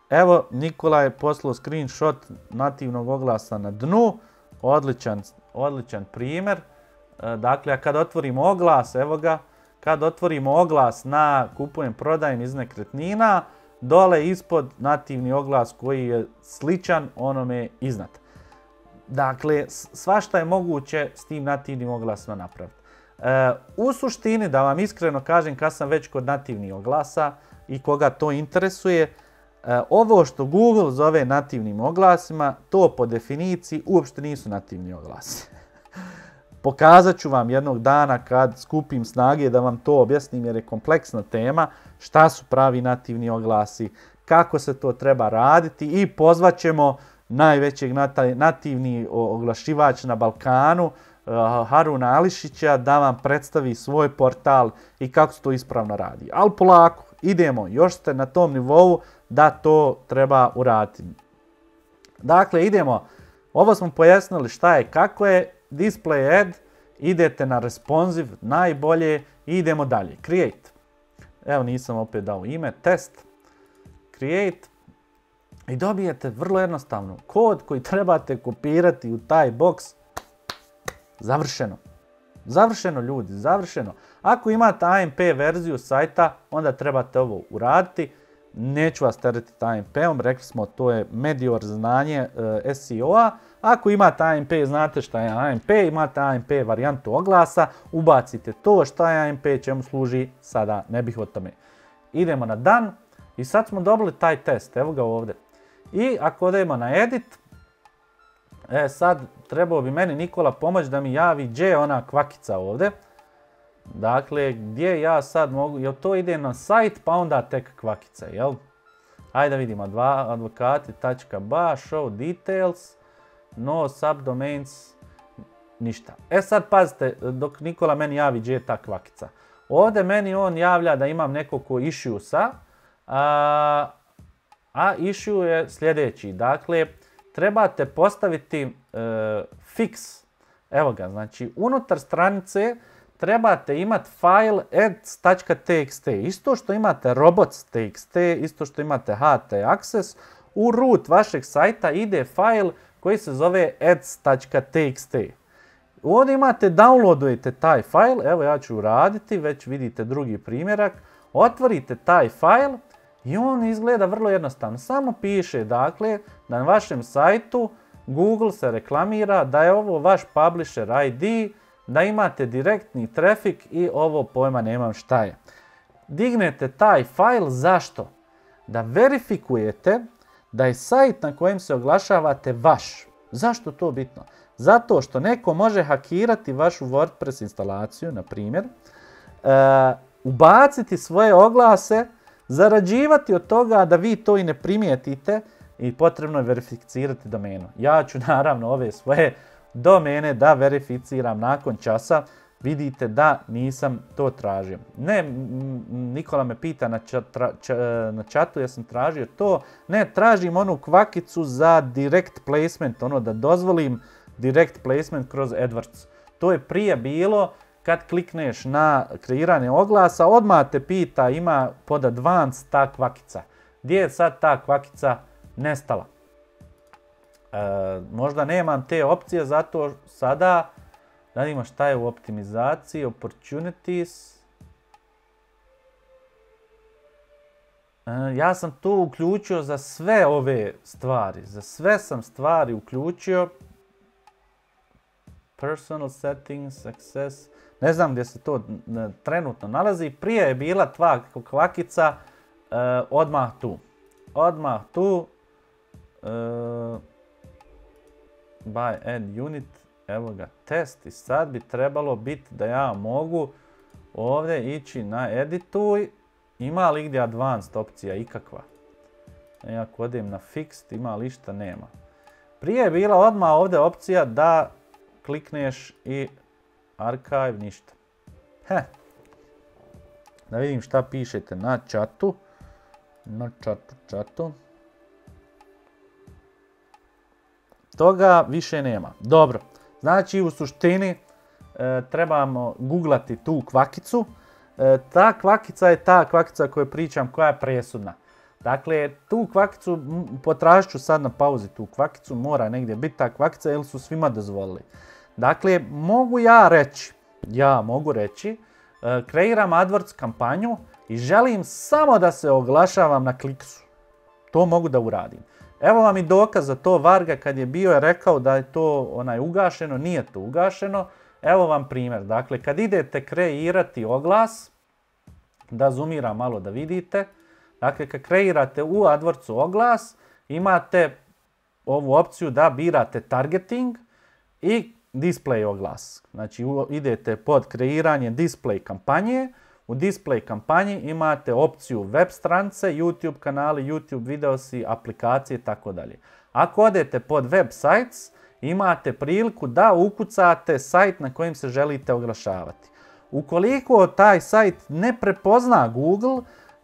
Evo, Nikola je poslao screenshot nativnog oglasa na dnu. Odličan, odličan primjer. E, dakle, a kad otvorimo oglas, evo ga, kad otvorimo oglas na kupujem, prodajem iz nekretnina, Dole ispod nativni oglas koji je sličan onome iznad. Dakle, svašta je moguće s tim nativnim oglasima napraviti. E, u suštini, da vam iskreno kažem, kad sam već kod nativnih oglasa i koga to interesuje, e, ovo što Google zove nativnim oglasima, to po definiciji uopšte nisu nativni oglasi. <laughs> Pokazat ću vam jednog dana kad skupim snage da vam to objasnim jer je kompleksna tema šta su pravi nativni oglasi, kako se to treba raditi i pozvat ćemo najvećeg nativni oglašivač na Balkanu, eh, Haruna Ališića, da vam predstavi svoj portal i kako se to ispravno radi. Ali polako, idemo, još ste na tom nivou da to treba uraditi. Dakle, idemo. Ovo smo pojasnili šta je, kako je, display Add, idete na responsive, najbolje i idemo dalje. Create. Evo nisam opet dao ime, test. Create. I dobijete vrlo jednostavno kod koji trebate kopirati u taj box. Završeno. Završeno ljudi, završeno. Ako imate AMP verziju sajta, onda trebate ovo uraditi. Neću vas teretiti AMP-om, rekli smo to je medior znanje eh, SEO-a. Ako imate AMP, znate šta je AMP, imate AMP varijantu oglasa, ubacite to šta je AMP, čemu služi, sada ne bih o tome. Idemo na dan i sad smo dobili taj test, evo ga ovdje. I ako odemo na edit, e sad trebao bi meni Nikola pomoć da mi javi gdje je ona kvakica ovdje. Dakle, gdje ja sad mogu, jel to ide na sajt pa onda tek kvakica, jel? Ajde da vidimo, advokati.ba, show details, no subdomains, ništa. E sad pazite, dok Nikola meni javi gdje je ta kvakica. Ovdje meni on javlja da imam nekog issue sa, a, a issue je sljedeći. Dakle, trebate postaviti e, fix. Evo ga, znači unutar stranice trebate imati file ads.txt. Isto što imate robots.txt, isto što imate ht u root vašeg sajta ide file koji se zove ads.txt. Ovdje imate, downloadujete taj fajl evo ja ću uraditi, već vidite drugi primjerak, otvorite taj fail i on izgleda vrlo jednostavno. Samo piše, dakle, da na vašem sajtu Google se reklamira da je ovo vaš publisher ID, da imate direktni trafik i ovo pojma nemam šta je. Dignete taj file, zašto? Da verifikujete da je sajt na kojem se oglašavate vaš. Zašto to bitno? Zato što neko može hakirati vašu WordPress instalaciju, na primjer, eh, ubaciti svoje oglase, zarađivati od toga da vi to i ne primijetite i potrebno je verificirati domenu. Ja ću <laughs> naravno ove svoje domene da verificiram nakon časa, vidite da nisam to tražio. Ne, Nikola me pita na, ča, na čatu, ja sam tražio to. Ne, tražim onu kvakicu za direct placement, ono da dozvolim direct placement kroz AdWords. To je prije bilo kad klikneš na kreiranje oglasa, odmah te pita ima pod advanced ta kvakica. Gdje je sad ta kvakica nestala? E, možda nemam te opcije, zato sada Zanima šta je u optimizaciji, opportunities. E, ja sam tu uključio za sve ove stvari. Za sve sam stvari uključio. Personal settings, access. Ne znam gdje se to trenutno nalazi. Prije je bila tva kvakica e, odmah tu. Odmah tu. E, by add unit. Evo ga, test i sad bi trebalo biti da ja mogu ovdje ići na edituj. Ima li gdje advanced opcija ikakva? ja e, ako na fixed ima li šta? Nema. Prije je bila odmah ovdje opcija da klikneš i archive ništa. Heh. Da vidim šta pišete na chatu. Na chatu, chatu. Toga više nema. Dobro. Znači u suštini e, trebamo googlati tu kvakicu. E, ta kvakica je ta kvakica koju pričam koja je presudna. Dakle, tu kvakicu, potražit ću sad na pauzi tu kvakicu, mora negdje biti ta kvakica jer su svima dozvolili. Dakle, mogu ja reći, ja mogu reći, e, kreiram AdWords kampanju i želim samo da se oglašavam na kliksu. To mogu da uradim. Evo vam i dokaz za to, Varga kad je bio je rekao da je to onaj ugašeno, nije to ugašeno. Evo vam primjer, dakle kad idete kreirati oglas, da zoomira malo da vidite, dakle kad kreirate u AdWordsu oglas, imate ovu opciju da birate targeting i display oglas. Znači idete pod kreiranje display kampanje, u display kampanji imate opciju web strance, YouTube kanali, YouTube videosi, aplikacije itd. Ako odete pod websites, imate priliku da ukucate sajt na kojem se želite oglašavati. Ukoliko taj sajt ne prepozna Google,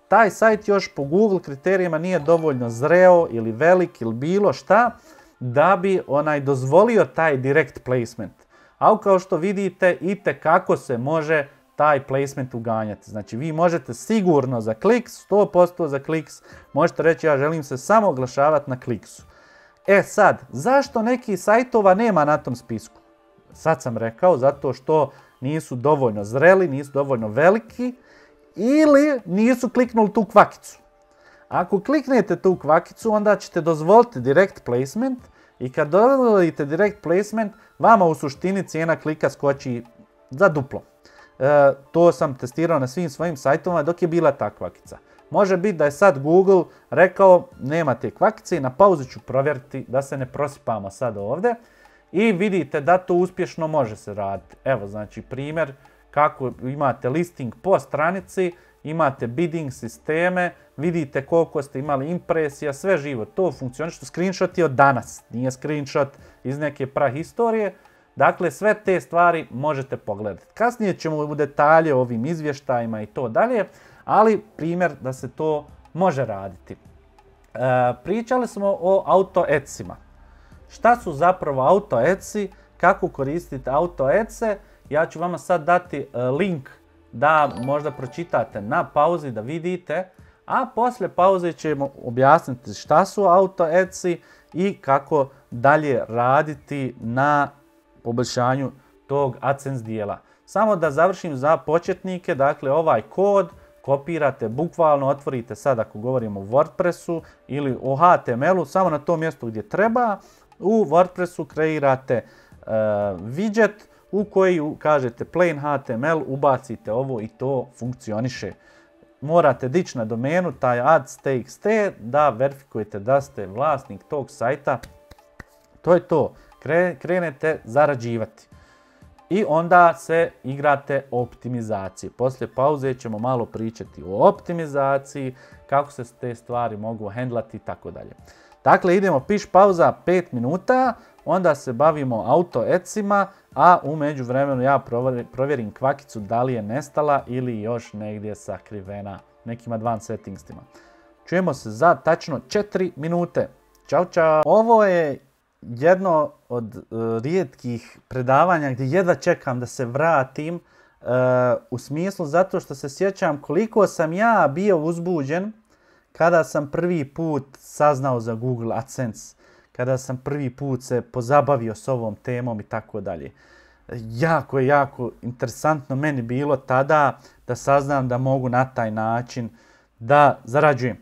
taj sajt još po Google kriterijima nije dovoljno zreo ili velik ili bilo šta da bi onaj dozvolio taj direct placement. A kao što vidite, i kako se može taj placement uganjati. Znači vi možete sigurno za kliks, 100% za kliks, možete reći ja želim se samo oglašavati na kliksu. E sad, zašto neki sajtova nema na tom spisku? Sad sam rekao, zato što nisu dovoljno zreli, nisu dovoljno veliki ili nisu kliknuli tu kvakicu. Ako kliknete tu kvakicu, onda ćete dozvoliti direct placement i kad dozvolite direct placement, vama u suštini cijena klika skoči za duplo. E, to sam testirao na svim svojim sajtovima dok je bila ta kvakica. Može biti da je sad Google rekao nema te kvakice i na pauzu ću provjeriti da se ne prosipamo sad ovdje. I vidite da to uspješno može se raditi. Evo znači primjer kako imate listing po stranici, imate bidding sisteme, vidite koliko ste imali impresija, sve živo. To što Screenshot je od danas, nije screenshot iz neke prahistorije. Dakle, sve te stvari možete pogledati. Kasnije ćemo u detalje o ovim izvještajima i to dalje, ali primjer da se to može raditi. E, pričali smo o autoecima. Šta su zapravo autoeci, kako koristiti autoece? Ja ću vama sad dati e, link da možda pročitate na pauzi da vidite, a poslije pauze ćemo objasniti šta su autoeci i kako dalje raditi na poboljšanju tog AdSense dijela. Samo da završim za početnike, dakle ovaj kod kopirate, bukvalno otvorite sad ako govorimo o WordPressu ili o HTML-u, samo na tom mjestu gdje treba. U WordPressu kreirate e, widget u koji kažete plain HTML, ubacite ovo i to funkcioniše. Morate dići na domenu taj ads.txt da verifikujete da ste vlasnik tog sajta. To je to. Krenete zarađivati. I onda se igrate optimizaciji. Poslije pauze ćemo malo pričati o optimizaciji, kako se te stvari mogu hendlati i tako dalje. Dakle, idemo piš pauza 5 minuta, onda se bavimo auto ecima, a u vremenu ja provjerim kvakicu da li je nestala ili još negdje sakrivena nekim advanced settingsima. Čujemo se za tačno 4 minute. Ćao, čao! Ovo je jedno od e, rijetkih predavanja gdje jedva čekam da se vratim e, u smislu zato što se sjećam koliko sam ja bio uzbuđen kada sam prvi put saznao za Google AdSense, kada sam prvi put se pozabavio s ovom temom i tako dalje. Jako je, jako interesantno meni bilo tada da saznam da mogu na taj način da zarađujem.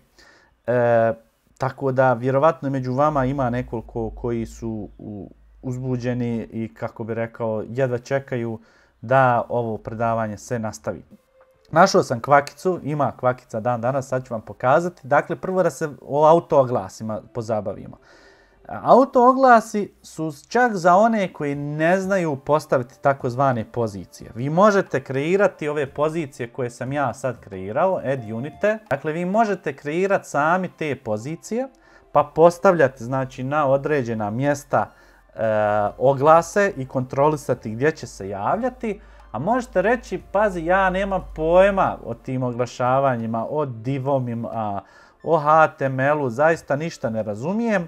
E, tako da vjerovatno među vama ima nekoliko koji su uzbuđeni i kako bi rekao jedva čekaju da ovo predavanje se nastavi. Našao sam kvakicu, ima kvakica dan danas, sad ću vam pokazati. Dakle, prvo da se o auto oglasima pozabavimo. Auto oglasi su čak za one koji ne znaju postaviti takozvane pozicije. Vi možete kreirati ove pozicije koje sam ja sad kreirao, add unite. Dakle, vi možete kreirati sami te pozicije, pa postavljati znači, na određena mjesta e, oglase i kontrolisati gdje će se javljati. A možete reći, pazi, ja nemam pojma o tim oglašavanjima, o divomima, o HTML-u, zaista ništa ne razumijem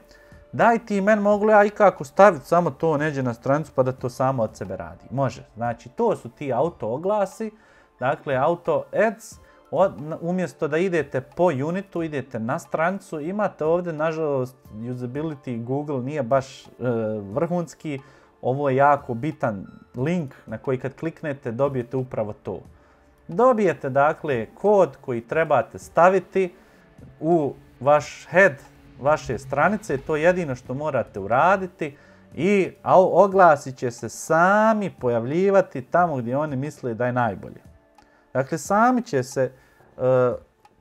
daj ti men mogu li ja ikako staviti samo to neđe na stranicu pa da to samo od sebe radi. Može, znači to su ti auto oglasi, dakle auto ads, umjesto da idete po unitu, idete na stranicu, imate ovdje nažalost usability Google nije baš e, vrhunski, ovo je jako bitan link na koji kad kliknete dobijete upravo to. Dobijete dakle kod koji trebate staviti u vaš head vaše stranice, to je jedino što morate uraditi i oglasi će se sami pojavljivati tamo gdje oni misle da je najbolje. Dakle, sami će se e,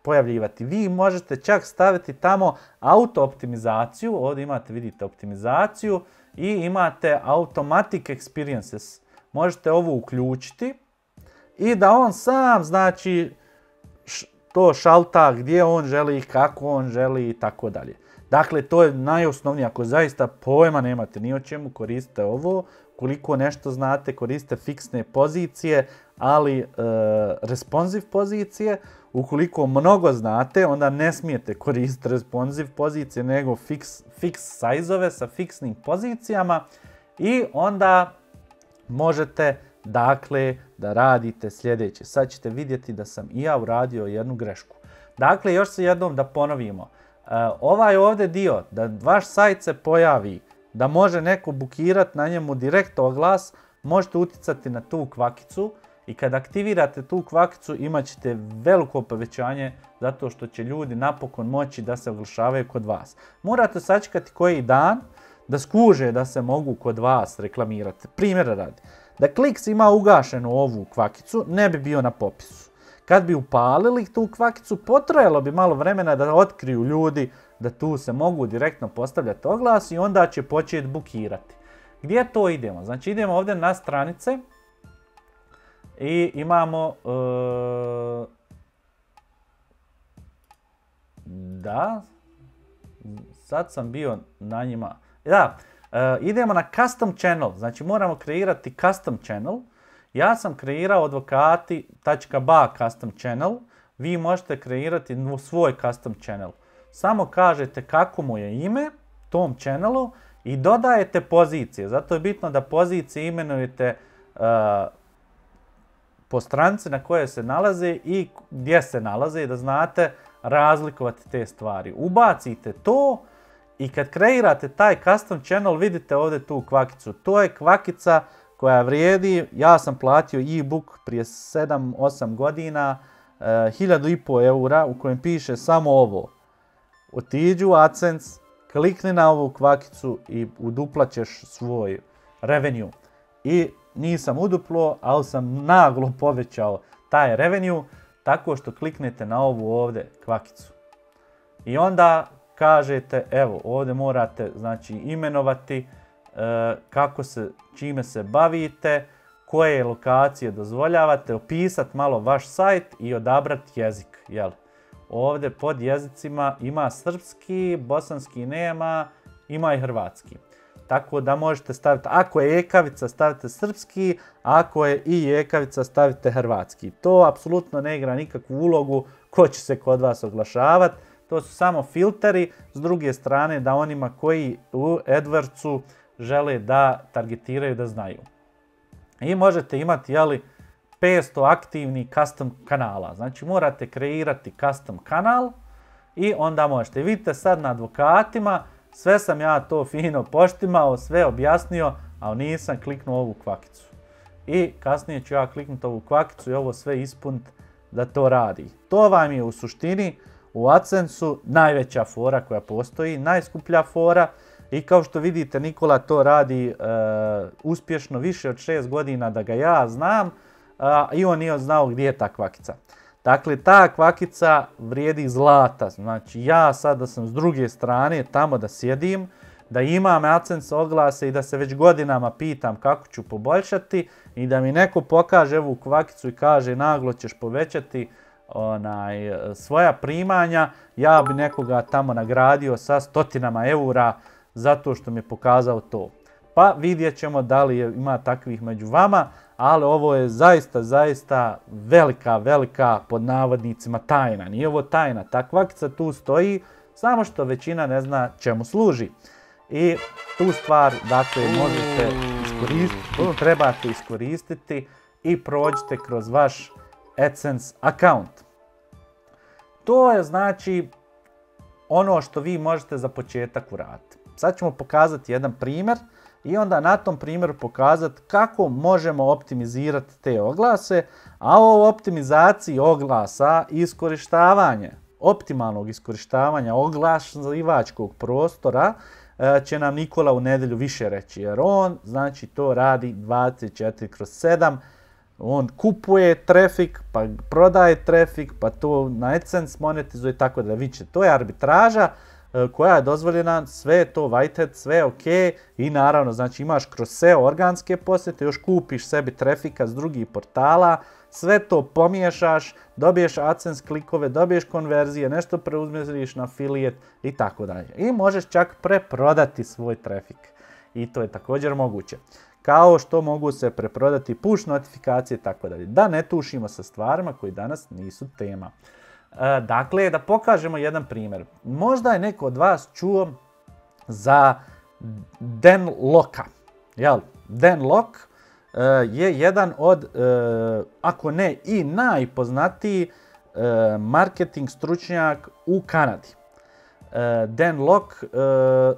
pojavljivati. Vi možete čak staviti tamo auto-optimizaciju, ovdje imate, vidite, optimizaciju i imate automatic experiences. Možete ovo uključiti i da on sam, znači, to šalta gdje on želi, kako on želi i tako dalje. Dakle, to je najosnovnije. Ako zaista pojma nemate ni o čemu, koriste ovo. Koliko nešto znate, koriste fiksne pozicije, ali e, responsiv pozicije. Ukoliko mnogo znate, onda ne smijete koristiti responsive pozicije, nego fix, fix size sa fiksnim pozicijama. I onda možete, dakle, da radite sljedeće. Sad ćete vidjeti da sam i ja uradio jednu grešku. Dakle, još se jednom da ponovimo. Eh, ovaj ovdje dio, da vaš sajt se pojavi, da može neko bukirat na njemu direkt oglas, možete uticati na tu kvakicu i kad aktivirate tu kvakicu imat ćete veliko povećanje zato što će ljudi napokon moći da se oglašavaju kod vas. Morate sačekati koji dan da skuže da se mogu kod vas reklamirati. Primjera radi, da Kliks ima ugašenu ovu kvakicu ne bi bio na popisu. Kad bi upalili tu kvakicu, potrajalo bi malo vremena da otkriju ljudi da tu se mogu direktno postavljati oglas i onda će početi bukirati. Gdje to idemo? Znači idemo ovdje na stranice i imamo... E, da, sad sam bio na njima. Da, e, idemo na custom channel, znači moramo kreirati custom channel. Ja sam kreirao advokati.ba custom channel. Vi možete kreirati svoj custom channel. Samo kažete kako mu je ime tom channelu i dodajete pozicije. Zato je bitno da pozicije imenujete e, po stranci na kojoj se nalaze i gdje se nalaze i da znate razlikovati te stvari. Ubacite to i kad kreirate taj custom channel vidite ovdje tu kvakicu. To je kvakica koja vrijedi, ja sam platio e-book prije 7-8 godina, e, i pol eura u kojem piše samo ovo. Otiđi u AdSense, klikni na ovu kvakicu i uduplaćeš svoj revenue. I nisam uduplo, ali sam naglo <laughs> povećao taj revenue tako što kliknete na ovu ovdje kvakicu. I onda kažete, evo, ovdje morate znači imenovati E, kako se, čime se bavite, koje lokacije dozvoljavate, opisati malo vaš sajt i odabrati jezik. Jel? Ovdje pod jezicima ima srpski, bosanski nema, ima i hrvatski. Tako da možete staviti, ako je ekavica stavite srpski, ako je i ekavica stavite hrvatski. To apsolutno ne igra nikakvu ulogu ko će se kod vas oglašavati. To su samo filteri, s druge strane da onima koji u AdWordsu žele da targetiraju, da znaju. I možete imati, jeli, 500 aktivni custom kanala. Znači morate kreirati custom kanal i onda možete. Vidite sad na advokatima, sve sam ja to fino poštimao, sve objasnio, ali nisam kliknuo ovu kvakicu. I kasnije ću ja kliknuti ovu kvakicu i ovo sve ispuniti da to radi. To vam je u suštini u adsense najveća fora koja postoji, najskuplja fora i kao što vidite, Nikola to radi e, uspješno više od šest godina da ga ja znam i on nije znao gdje je ta kvakica. Dakle, ta kvakica vrijedi zlata. Znači, ja sad sam s druge strane, tamo da sjedim, da imam AdSense oglase i da se već godinama pitam kako ću poboljšati i da mi neko pokaže ovu kvakicu i kaže naglo ćeš povećati onaj, e, svoja primanja, ja bi nekoga tamo nagradio sa stotinama eura zato što mi je pokazao to. Pa vidjet ćemo da li ima takvih među vama, ali ovo je zaista, zaista velika, velika pod navodnicima tajna. Nije ovo tajna, Takva tu stoji, samo što većina ne zna čemu služi. I tu stvar, dakle, možete iskoristiti, trebate iskoristiti i prođite kroz vaš AdSense account. To je znači ono što vi možete za početak uraditi. Sad ćemo pokazati jedan primjer i onda na tom primjeru pokazati kako možemo optimizirati te oglase, a o optimizaciji oglasa iskorištavanje, optimalnog iskorištavanja oglašivačkog prostora e, će nam Nikola u nedelju više reći, jer on znači to radi 24 kroz 7, on kupuje trafik, pa prodaje trafik, pa to na AdSense monetizuje, tako da više, to je arbitraža, E, koja je dozvoljena, sve je to vajtet, sve je ok. I naravno, znači imaš kroz se organske posjete, još kupiš sebi trafika s drugih portala, sve to pomiješaš, dobiješ AdSense klikove, dobiješ konverzije, nešto preuzmjeriš na afilijet i tako dalje. I možeš čak preprodati svoj trafik. I to je također moguće. Kao što mogu se preprodati push notifikacije i tako dalje. Da ne tušimo sa stvarima koji danas nisu tema. E, dakle, da pokažemo jedan primjer. Možda je neko od vas čuo za Dan Locka. Dan Lock e, je jedan od, e, ako ne i najpoznatiji marketing stručnjak u Kanadi. Dan loka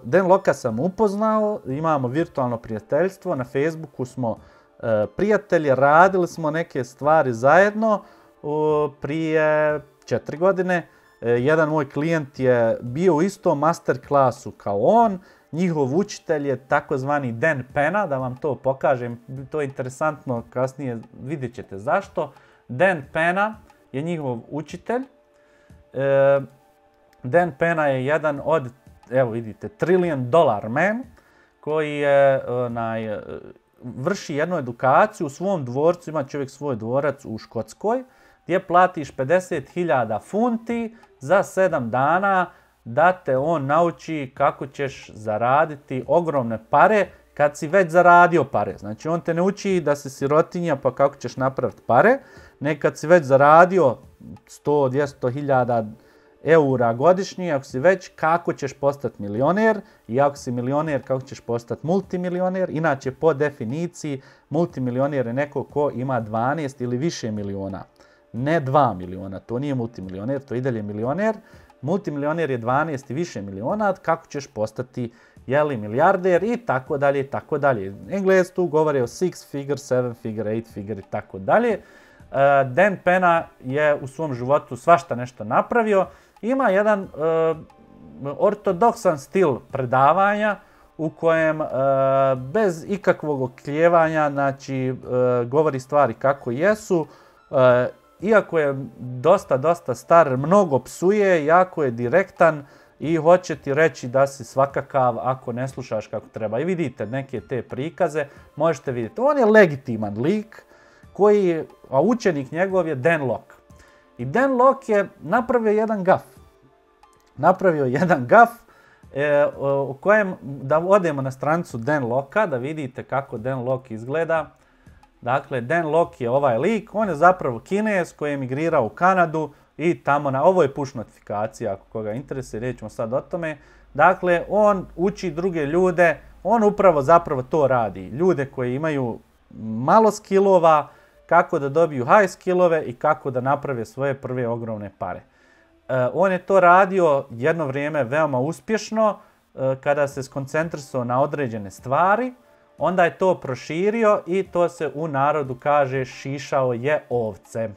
Dan Locka sam upoznao, imamo virtualno prijateljstvo, na Facebooku smo prijatelji, radili smo neke stvari zajedno prije četiri godine. E, jedan moj klijent je bio u istom master klasu kao on. Njihov učitelj je takozvani Dan Pena, da vam to pokažem, to je interesantno, kasnije vidjet ćete zašto. Dan Pena je njihov učitelj. E, Dan Pena je jedan od, evo vidite, trillion dolar men koji je, e, vrši jednu edukaciju u svom dvorcu, ima čovjek svoj dvorac u Škotskoj gdje platiš 50.000 funti za 7 dana da te on nauči kako ćeš zaraditi ogromne pare kad si već zaradio pare. Znači on te ne uči da si sirotinja pa kako ćeš napraviti pare, ne kad si već zaradio 100-200 hiljada eura godišnje, ako si već kako ćeš postati milioner i ako si milioner kako ćeš postati multimilioner. Inače po definiciji multimilioner je neko ko ima 12 ili više miliona ne 2 miliona, to nije multimilioner, to je i dalje milioner. Multimilioner je 12 i više miliona, kako ćeš postati jeli milijarder i tako dalje i tako dalje. Englez tu govore o six figure, seven figure, eight figure i tako dalje. E, Dan Pena je u svom životu svašta nešto napravio. Ima jedan e, ortodoksan stil predavanja u kojem e, bez ikakvog okljevanja znači, govori stvari kako jesu, iako je dosta, dosta star, mnogo psuje, jako je direktan i hoće ti reći da si svakakav ako ne slušaš kako treba. I vidite neke te prikaze, možete vidjeti. On je legitiman lik, koji, a učenik njegov je Dan Lok. I Dan Lok je napravio jedan gaf. Napravio jedan gaf u e, kojem, da odemo na strancu Dan Loka da vidite kako Dan Lok izgleda. Dakle, Dan Lok je ovaj lik, on je zapravo kines koji je emigrirao u Kanadu i tamo na... Ovo je push notifikacija, ako koga interesuje, rećemo sad o tome. Dakle, on uči druge ljude, on upravo zapravo to radi. Ljude koji imaju malo skillova, kako da dobiju high skillove i kako da naprave svoje prve ogromne pare. E, on je to radio jedno vrijeme veoma uspješno, e, kada se skoncentrisao na određene stvari, onda je to proširio i to se u narodu kaže šišao je ovce.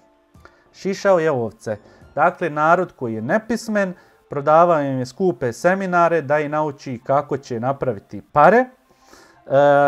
Šišao je ovce. Dakle, narod koji je nepismen, prodavao im je skupe seminare da i nauči kako će napraviti pare. E,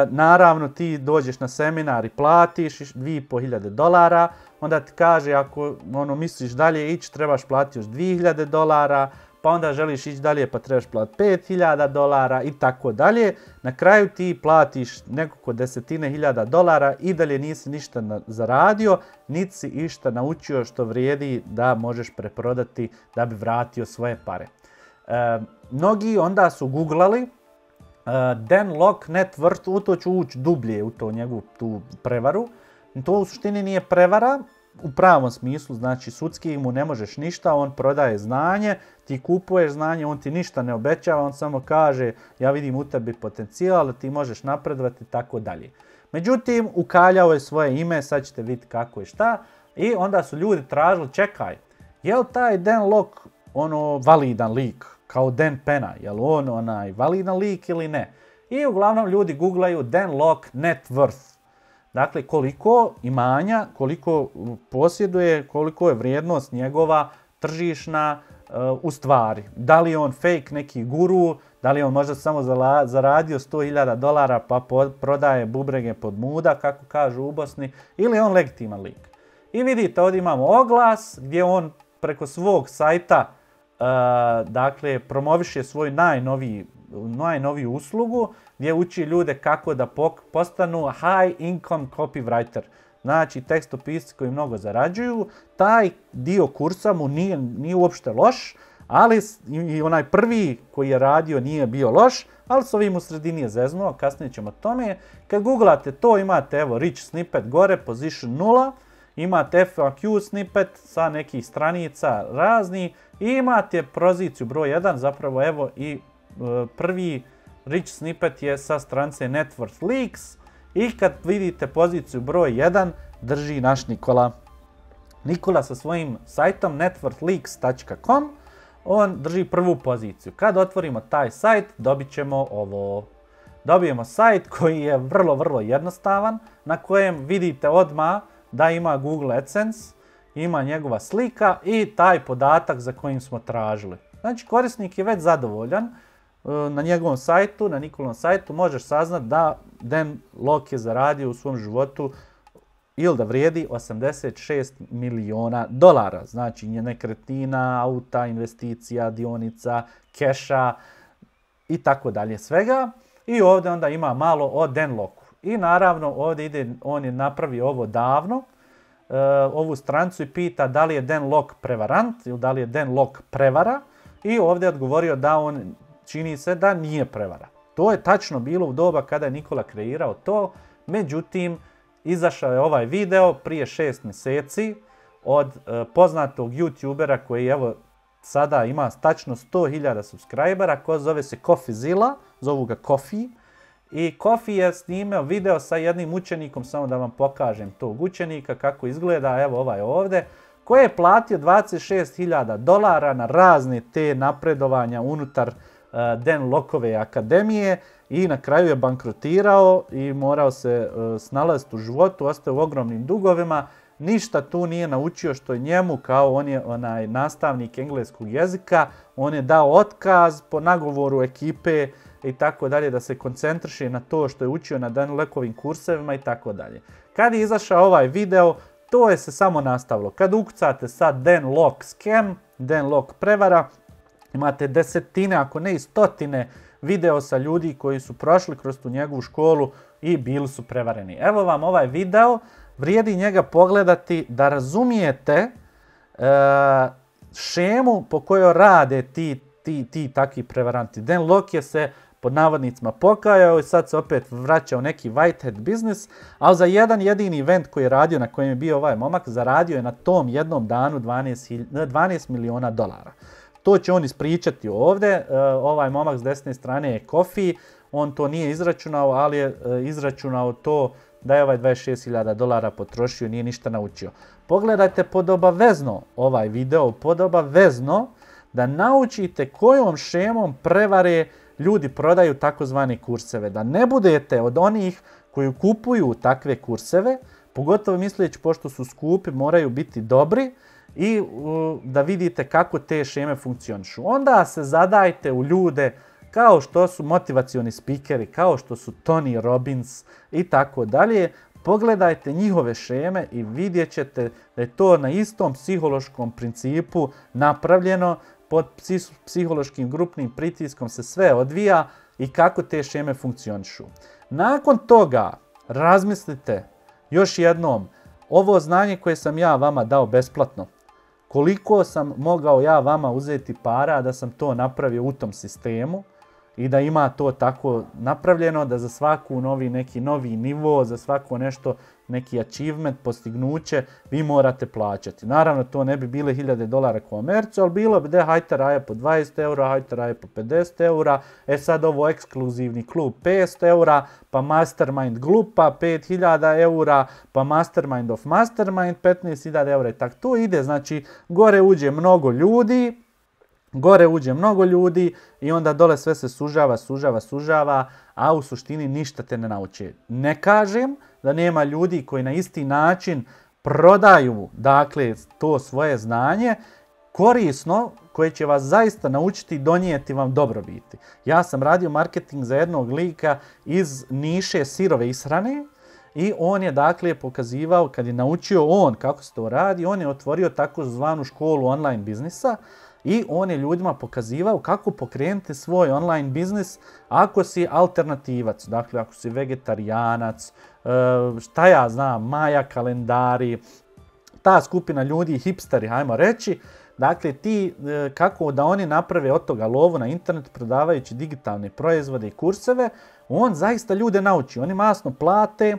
naravno ti dođeš na seminar i platiš 2500 dolara, onda ti kaže ako ono, misliš dalje ići trebaš platiti još 2000 dolara, pa onda želiš ići dalje pa trebaš plat 5000 dolara i tako dalje. Na kraju ti platiš nekoliko desetine hiljada dolara i dalje nisi ništa zaradio, niti si išta naučio što vrijedi da možeš preprodati da bi vratio svoje pare. E, mnogi onda su googlali e, Dan Lok Network, u to ću ući dublje u to njegovu tu prevaru. To u suštini nije prevara, u pravom smislu, znači sudski mu ne možeš ništa, on prodaje znanje, ti kupuješ znanje, on ti ništa ne obećava, on samo kaže ja vidim u tebi potencijal, ti možeš napredovati i tako dalje. Međutim, ukaljao je svoje ime, sad ćete vidjeti kako je šta, i onda su ljudi tražili, čekaj, je li taj Dan Lok ono validan lik, kao Dan Pena, je li on onaj validan lik ili ne? I uglavnom ljudi googlaju Dan Lok net worth, Dakle, koliko imanja, koliko posjeduje, koliko je vrijednost njegova tržišna eh, u stvari. Da li je on fake neki guru, da li je on možda samo zaradio 100.000 dolara pa prodaje bubrege pod muda, kako kažu u Bosni, ili je on legitiman lik. I vidite, ovdje imamo oglas gdje on preko svog sajta eh, dakle, promoviše svoj najnoviji najnoviju uslugu gdje uči ljude kako da postanu high income copywriter. Znači tekstopisci koji mnogo zarađuju, taj dio kursa mu nije, nije uopšte loš, ali i onaj prvi koji je radio nije bio loš, ali s ovim u sredini je zeznuo, kasnije ćemo o tome. Kad googlate to imate evo rich snippet gore, position 0, imate FAQ snippet sa nekih stranica razni i imate proziciju broj 1, zapravo evo i E, prvi rich snippet je sa strance Leaks i kad vidite poziciju broj 1 drži naš Nikola. Nikola sa svojim sajtom networkleaks.com on drži prvu poziciju. Kad otvorimo taj sajt dobit ćemo ovo. Dobijemo sajt koji je vrlo, vrlo jednostavan, na kojem vidite odma da ima Google AdSense, ima njegova slika i taj podatak za kojim smo tražili. Znači korisnik je već zadovoljan, Eh, na njegovom sajtu, na Nikolom sajtu, možeš saznati da Dan Lok je zaradio u svom životu ili da vrijedi 86 miliona dolara. Znači nekretnina, auta, investicija, dionica, keša i tako dalje svega. I ovdje onda ima malo o Dan Loku. I naravno ovdje ide, on je napravio ovo davno, eh, ovu strancu i pita da li je Dan Lok prevarant ili da li je Dan Lok prevara. I ovdje je odgovorio da on čini se da nije prevara. To je tačno bilo u doba kada je Nikola kreirao to, međutim, izašao je ovaj video prije šest mjeseci od e, poznatog youtubera koji evo sada ima tačno 100.000 subscribera, ko zove se Kofizila, zovu ga Kofi. I Kofi je snimeo video sa jednim učenikom, samo da vam pokažem tog učenika kako izgleda, evo ovaj ovdje, koji je platio 26.000 dolara na razne te napredovanja unutar Eh, Den Lokove akademije i na kraju je bankrotirao i morao se eh, snalaziti u životu, ostao u ogromnim dugovima. Ništa tu nije naučio što je njemu, kao on je onaj nastavnik engleskog jezika, on je dao otkaz po nagovoru ekipe i tako dalje, da se koncentriše na to što je učio na Dan Lekovim kursevima i tako dalje. Kad je izašao ovaj video, to je se samo nastavilo. Kad ukucate sad Dan Lok scam, Dan Lok prevara, Imate desetine, ako ne i stotine video sa ljudi koji su prošli kroz tu njegovu školu i bili su prevareni. Evo vam ovaj video, vrijedi njega pogledati da razumijete e, šemu po kojoj rade ti, ti, takvi prevaranti. Dan Lok je se pod navodnicima pokajao i sad se opet vraća u neki whitehead biznis, ali za jedan jedini event koji je radio, na kojem je bio ovaj momak, zaradio je na tom jednom danu 12, 12 miliona dolara. To će on ispričati ovdje. E, ovaj momak s desne strane je Kofi. On to nije izračunao, ali je e, izračunao to da je ovaj 26.000 dolara potrošio, nije ništa naučio. Pogledajte podobavezno ovaj video, podobavezno da naučite kojom šemom prevare ljudi prodaju takozvani kurseve. Da ne budete od onih koji kupuju takve kurseve, pogotovo misleći pošto su skupi, moraju biti dobri, i da vidite kako te šeme funkcionišu. Onda se zadajte u ljude kao što su motivacioni spikeri, kao što su Tony Robbins i tako dalje. Pogledajte njihove šeme i vidjet ćete da je to na istom psihološkom principu napravljeno. Pod psihološkim grupnim pritiskom se sve odvija i kako te šeme funkcionišu. Nakon toga razmislite još jednom ovo znanje koje sam ja vama dao besplatno koliko sam mogao ja vama uzeti para da sam to napravio u tom sistemu i da ima to tako napravljeno da za svaku novi neki novi nivo, za svako nešto neki achievement, postignuće, vi morate plaćati. Naravno, to ne bi bile 1000 dolara komercu, ali bilo bi da hajte raje po 20 eura, hajte raje po 50 eura, e sad ovo ekskluzivni klub 500 eura, pa mastermind glupa 5000 eura, pa mastermind of mastermind 15.000 eura i tako to ide. Znači, gore uđe mnogo ljudi, Gore uđe mnogo ljudi i onda dole sve se sužava, sužava, sužava, a u suštini ništa te ne nauči. Ne kažem da nema ljudi koji na isti način prodaju dakle to svoje znanje korisno koje će vas zaista naučiti donijeti vam dobrobiti. Ja sam radio marketing za jednog lika iz niše sirove israne i on je dakle pokazivao, kad je naučio on kako se to radi, on je otvorio takozvanu školu online biznisa i on je ljudima pokazivao kako pokrenuti svoj online biznis ako si alternativac, dakle ako si vegetarijanac, e, šta ja znam, maja kalendari, ta skupina ljudi, hipsteri, hajmo reći, Dakle, ti e, kako da oni naprave od toga lovu na internet prodavajući digitalne proizvode i kurseve, on zaista ljude nauči. Oni masno plate,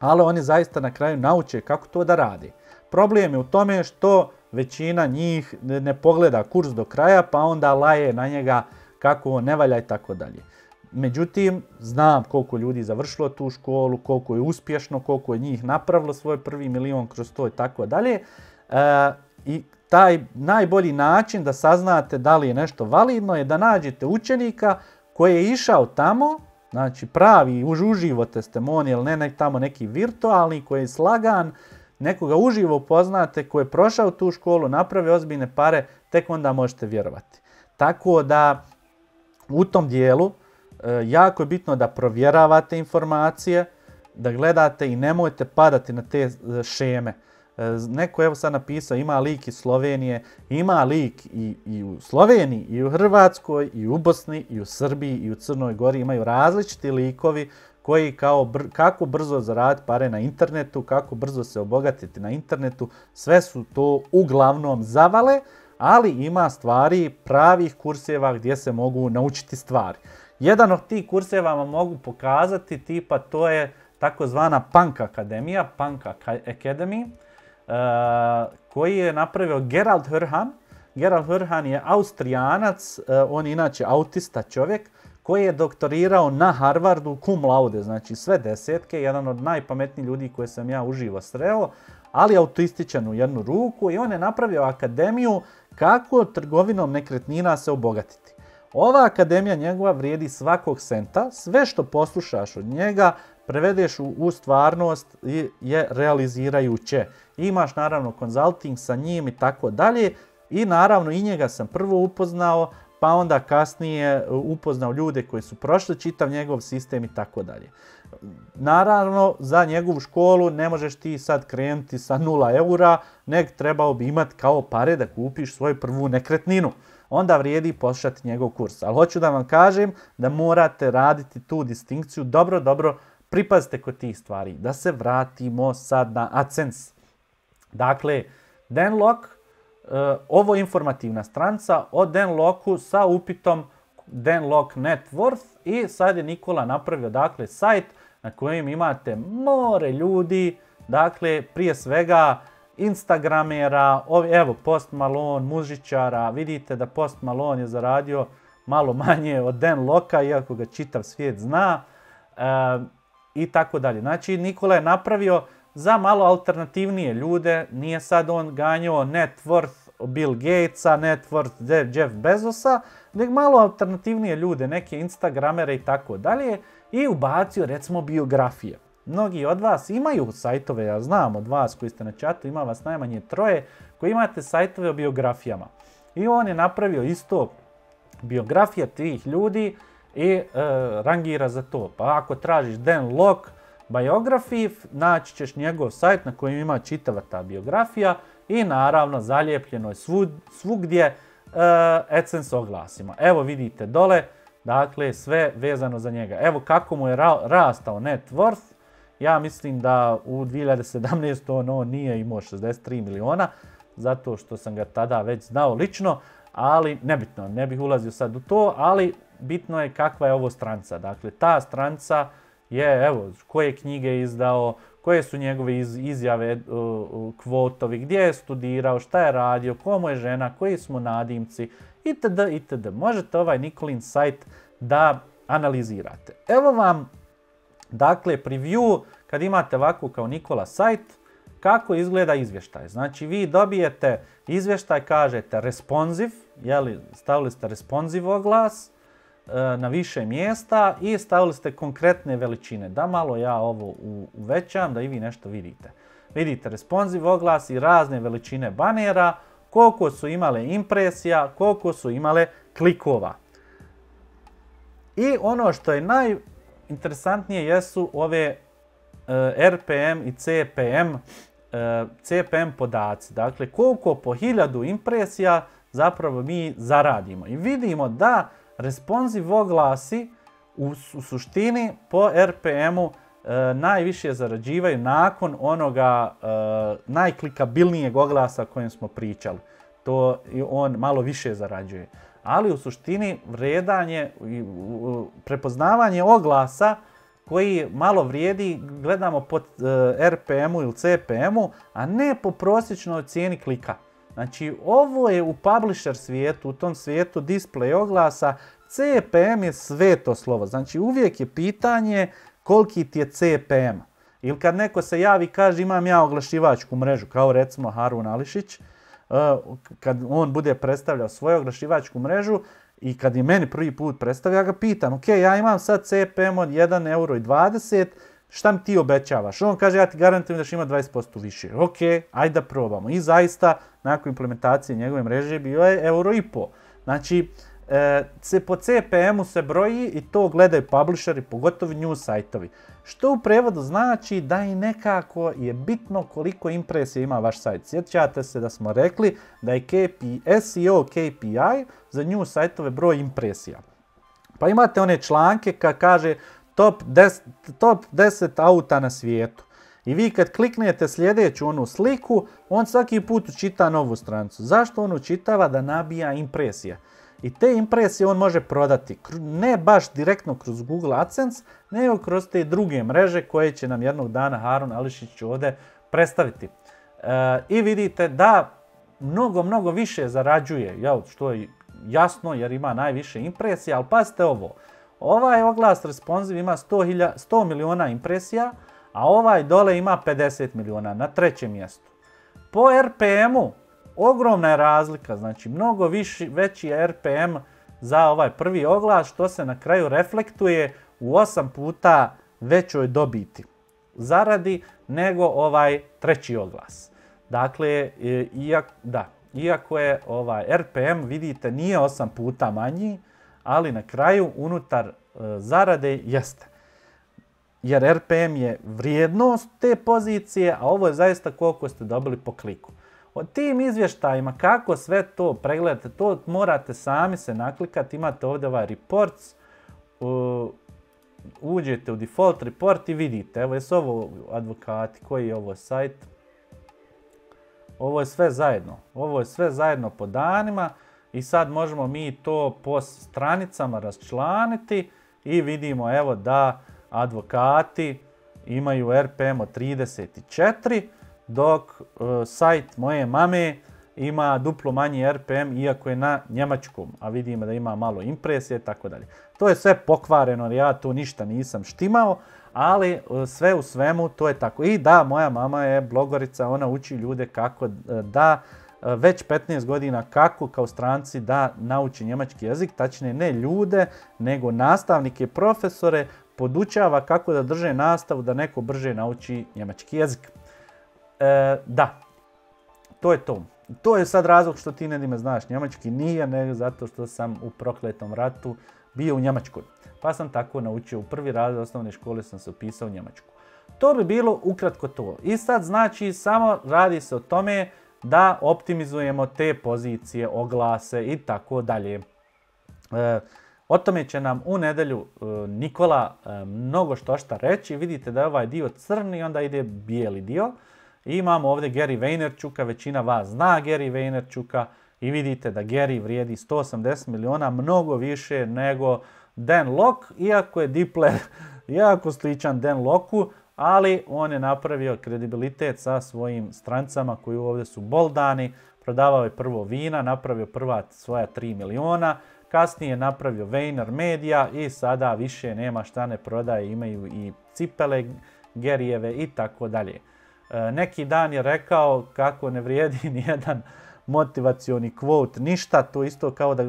ali oni zaista na kraju nauče kako to da radi. Problem je u tome što većina njih ne pogleda kurs do kraja pa onda laje na njega kako on ne valja i tako dalje. Međutim, znam koliko ljudi završilo tu školu, koliko je uspješno, koliko je njih napravilo svoj prvi milion kroz to i tako dalje. E, I taj najbolji način da saznate da li je nešto validno je da nađete učenika koji je išao tamo, znači pravi, uživo testimonij, ili ne tamo neki virtualni koji je slagan, nekoga uživo upoznate koji je prošao tu školu, naprave ozbiljne pare, tek onda možete vjerovati. Tako da u tom dijelu e, jako je bitno da provjeravate informacije, da gledate i nemojte padati na te e, šeme. E, neko je evo sad napisao ima lik iz Slovenije, ima lik i, i u Sloveniji, i u Hrvatskoj, i u Bosni, i u Srbiji, i u Crnoj Gori. Imaju različiti likovi koji kao kako brzo zaraditi pare na internetu, kako brzo se obogatiti na internetu, sve su to uglavnom zavale, ali ima stvari pravih kurseva gdje se mogu naučiti stvari. Jedan od tih kurseva vam mogu pokazati, tipa to je takozvana Punk Akademija, Punk Academy, uh, koji je napravio Gerald Hrhan. Gerald Hrhan je austrijanac, e, on je inače autista čovjek, koji je doktorirao na Harvardu cum laude, znači sve desetke, jedan od najpametnijih ljudi koje sam ja uživo sreo, ali autističan u jednu ruku i on je napravio akademiju kako trgovinom nekretnina se obogatiti. Ova akademija njegova vrijedi svakog senta, sve što poslušaš od njega prevedeš u, stvarnost i je realizirajuće. Imaš naravno konzulting sa njim i tako dalje i naravno i njega sam prvo upoznao, pa onda kasnije e, upoznao ljude koji su prošli čitav njegov sistem i tako dalje. Naravno, za njegovu školu ne možeš ti sad krenuti sa nula eura, neg trebao bi imati kao pare da kupiš svoju prvu nekretninu. Onda vrijedi poslušati njegov kurs. Ali hoću da vam kažem da morate raditi tu distinkciju. Dobro, dobro, pripazite kod tih stvari. Da se vratimo sad na AdSense. Dakle, Dan Lok E, ovo je informativna stranca o Loku sa upitom lock Net Worth i sad je Nikola napravio dakle sajt na kojem imate more ljudi, dakle prije svega Instagramera, evo Post Malone, mužičara, vidite da Post Malone je zaradio malo manje od Dan Loka, iako ga čitav svijet zna, e, i tako dalje. Znači Nikola je napravio za malo alternativnije ljude. Nije sad on ganjao net worth Bill Gatesa, net worth Jeff Bezosa, nego malo alternativnije ljude, neke Instagramere i tako dalje i ubacio recimo biografije. Mnogi od vas imaju sajtove, ja znam od vas koji ste na čatu, ima vas najmanje troje, koji imate sajtove o biografijama. I on je napravio isto Biografija tih ljudi i e, rangira za to. Pa ako tražiš Dan Locke, biografiji, naći ćeš njegov sajt na kojem ima čitava ta biografija i naravno zalijepljeno je svugdje e, AdSense oglasima. Evo vidite dole, dakle sve vezano za njega. Evo kako mu je rastao net worth, ja mislim da u 2017. ono nije imao 63 miliona, zato što sam ga tada već znao lično, ali nebitno, ne bih ulazio sad u to, ali bitno je kakva je ovo stranca. Dakle, ta stranca je, evo, koje knjige je izdao, koje su njegove izjave e, e, kvotovi, gdje je studirao, šta je radio, komu je žena, koji smo nadimci, itd. itd. Možete ovaj Nikolin sajt da analizirate. Evo vam, dakle, preview kad imate ovako kao Nikola sajt, kako izgleda izvještaj. Znači, vi dobijete izvještaj, kažete responsive, jeli, stavili ste responsive oglas, E, na više mjesta i stavili ste konkretne veličine. Da malo ja ovo uvećam, da i vi nešto vidite. Vidite responsive oglas i razne veličine banera, koliko su imale impresija, koliko su imale klikova. I ono što je najinteresantnije jesu ove e, RPM i CPM, e, CPM podaci. Dakle, koliko po hiljadu impresija zapravo mi zaradimo. I vidimo da o oglasi u, suštini po RPM-u e, najviše zarađivaju nakon onoga e, najklikabilnijeg oglasa o kojem smo pričali. To on malo više zarađuje. Ali u suštini vredanje prepoznavanje oglasa koji malo vrijedi gledamo po e, RPM-u ili CPM-u, a ne po prosječnoj cijeni klika. Znači, ovo je u publisher svijetu, u tom svijetu display oglasa, CPM je to slovo. Znači, uvijek je pitanje koliki ti je CPM. Ili kad neko se javi kaže imam ja oglašivačku mrežu, kao recimo Harun Ališić, e, kad on bude predstavljao svoju oglašivačku mrežu i kad je meni prvi put predstavio, ja ga pitam, ok, ja imam sad CPM od 1,20 euro, šta mi ti obećavaš? On kaže, ja ti garantujem da će imati 20% više. Ok, ajde da probamo. I zaista, nakon implementacije njegove mreže, bio je euro i po. Znači, e, po CPM-u se broji i to gledaju publisheri, pogotovo news sajtovi. Što u prevodu znači da i nekako je bitno koliko impresija ima vaš sajt. Sjećate se da smo rekli da je SEO KPI za news sajtove broj impresija. Pa imate one članke kad kaže Top 10, auta na svijetu. I vi kad kliknete sljedeću onu sliku, on svaki put učita novu strancu. Zašto on učitava da nabija impresije? I te impresije on može prodati, ne baš direktno kroz Google AdSense, nego kroz te druge mreže koje će nam jednog dana Harun Ališić ovdje predstaviti. E, I vidite da mnogo, mnogo više zarađuje, što je jasno jer ima najviše impresija, ali pazite ovo, Ovaj oglas responsive ima 100, 100 miliona impresija, a ovaj dole ima 50 milijuna na trećem mjestu. Po RPM-u ogromna je razlika, znači mnogo viši, veći je RPM za ovaj prvi oglas što se na kraju reflektuje u 8 puta većoj dobiti zaradi nego ovaj treći oglas. Dakle, iako, da, iako je ovaj RPM, vidite, nije 8 puta manji, ali na kraju unutar e, zarade jeste. Jer RPM je vrijednost te pozicije, a ovo je zaista koliko ste dobili po kliku. O tim izvještajima, kako sve to pregledate, to morate sami se naklikati. Imate ovdje ovaj reports, uđete u default report i vidite. Evo jesu ovo advokati, koji je ovo sajt. Ovo je sve zajedno. Ovo je sve zajedno po danima. I sad možemo mi to po stranicama razčlaniti i vidimo evo da advokati imaju RPM od 34, dok e, sajt moje mame ima duplo manji RPM iako je na njemačkom, a vidimo da ima malo impresije i tako dalje. To je sve pokvareno ja tu ništa nisam štimao, ali e, sve u svemu to je tako. I da, moja mama je blogorica, ona uči ljude kako e, da E, već 15 godina kako kao stranci da nauči njemački jezik, tačnije ne ljude, nego nastavnike, profesore, podučava kako da drže nastavu da neko brže nauči njemački jezik. E, da, to je to. To je sad razlog što ti ne znaš njemački, nije nego zato što sam u prokletom ratu bio u Njemačkoj. Pa sam tako naučio u prvi razred osnovne škole sam se upisao u Njemačku. To bi bilo ukratko to. I sad znači samo radi se o tome da optimizujemo te pozicije, oglase i tako dalje. E, o tome će nam u nedelju e, Nikola e, mnogo što šta reći. Vidite da je ovaj dio crni, onda ide bijeli dio. I imamo ovdje Gary Vaynerchuka, većina vas zna Gary Vaynerchuka i vidite da Gary vrijedi 180 miliona, mnogo više nego Dan Lok, iako je Dipler <laughs> jako sličan Dan Loku, ali on je napravio kredibilitet sa svojim strancama koji ovdje su boldani, prodavao je prvo vina, napravio prva svoja 3 miliona, kasnije je napravio Vayner Media i sada više nema šta ne prodaje, imaju i cipele, gerijeve i tako dalje. E, neki dan je rekao kako ne vrijedi <laughs> nijedan motivacioni quote ništa, to isto kao da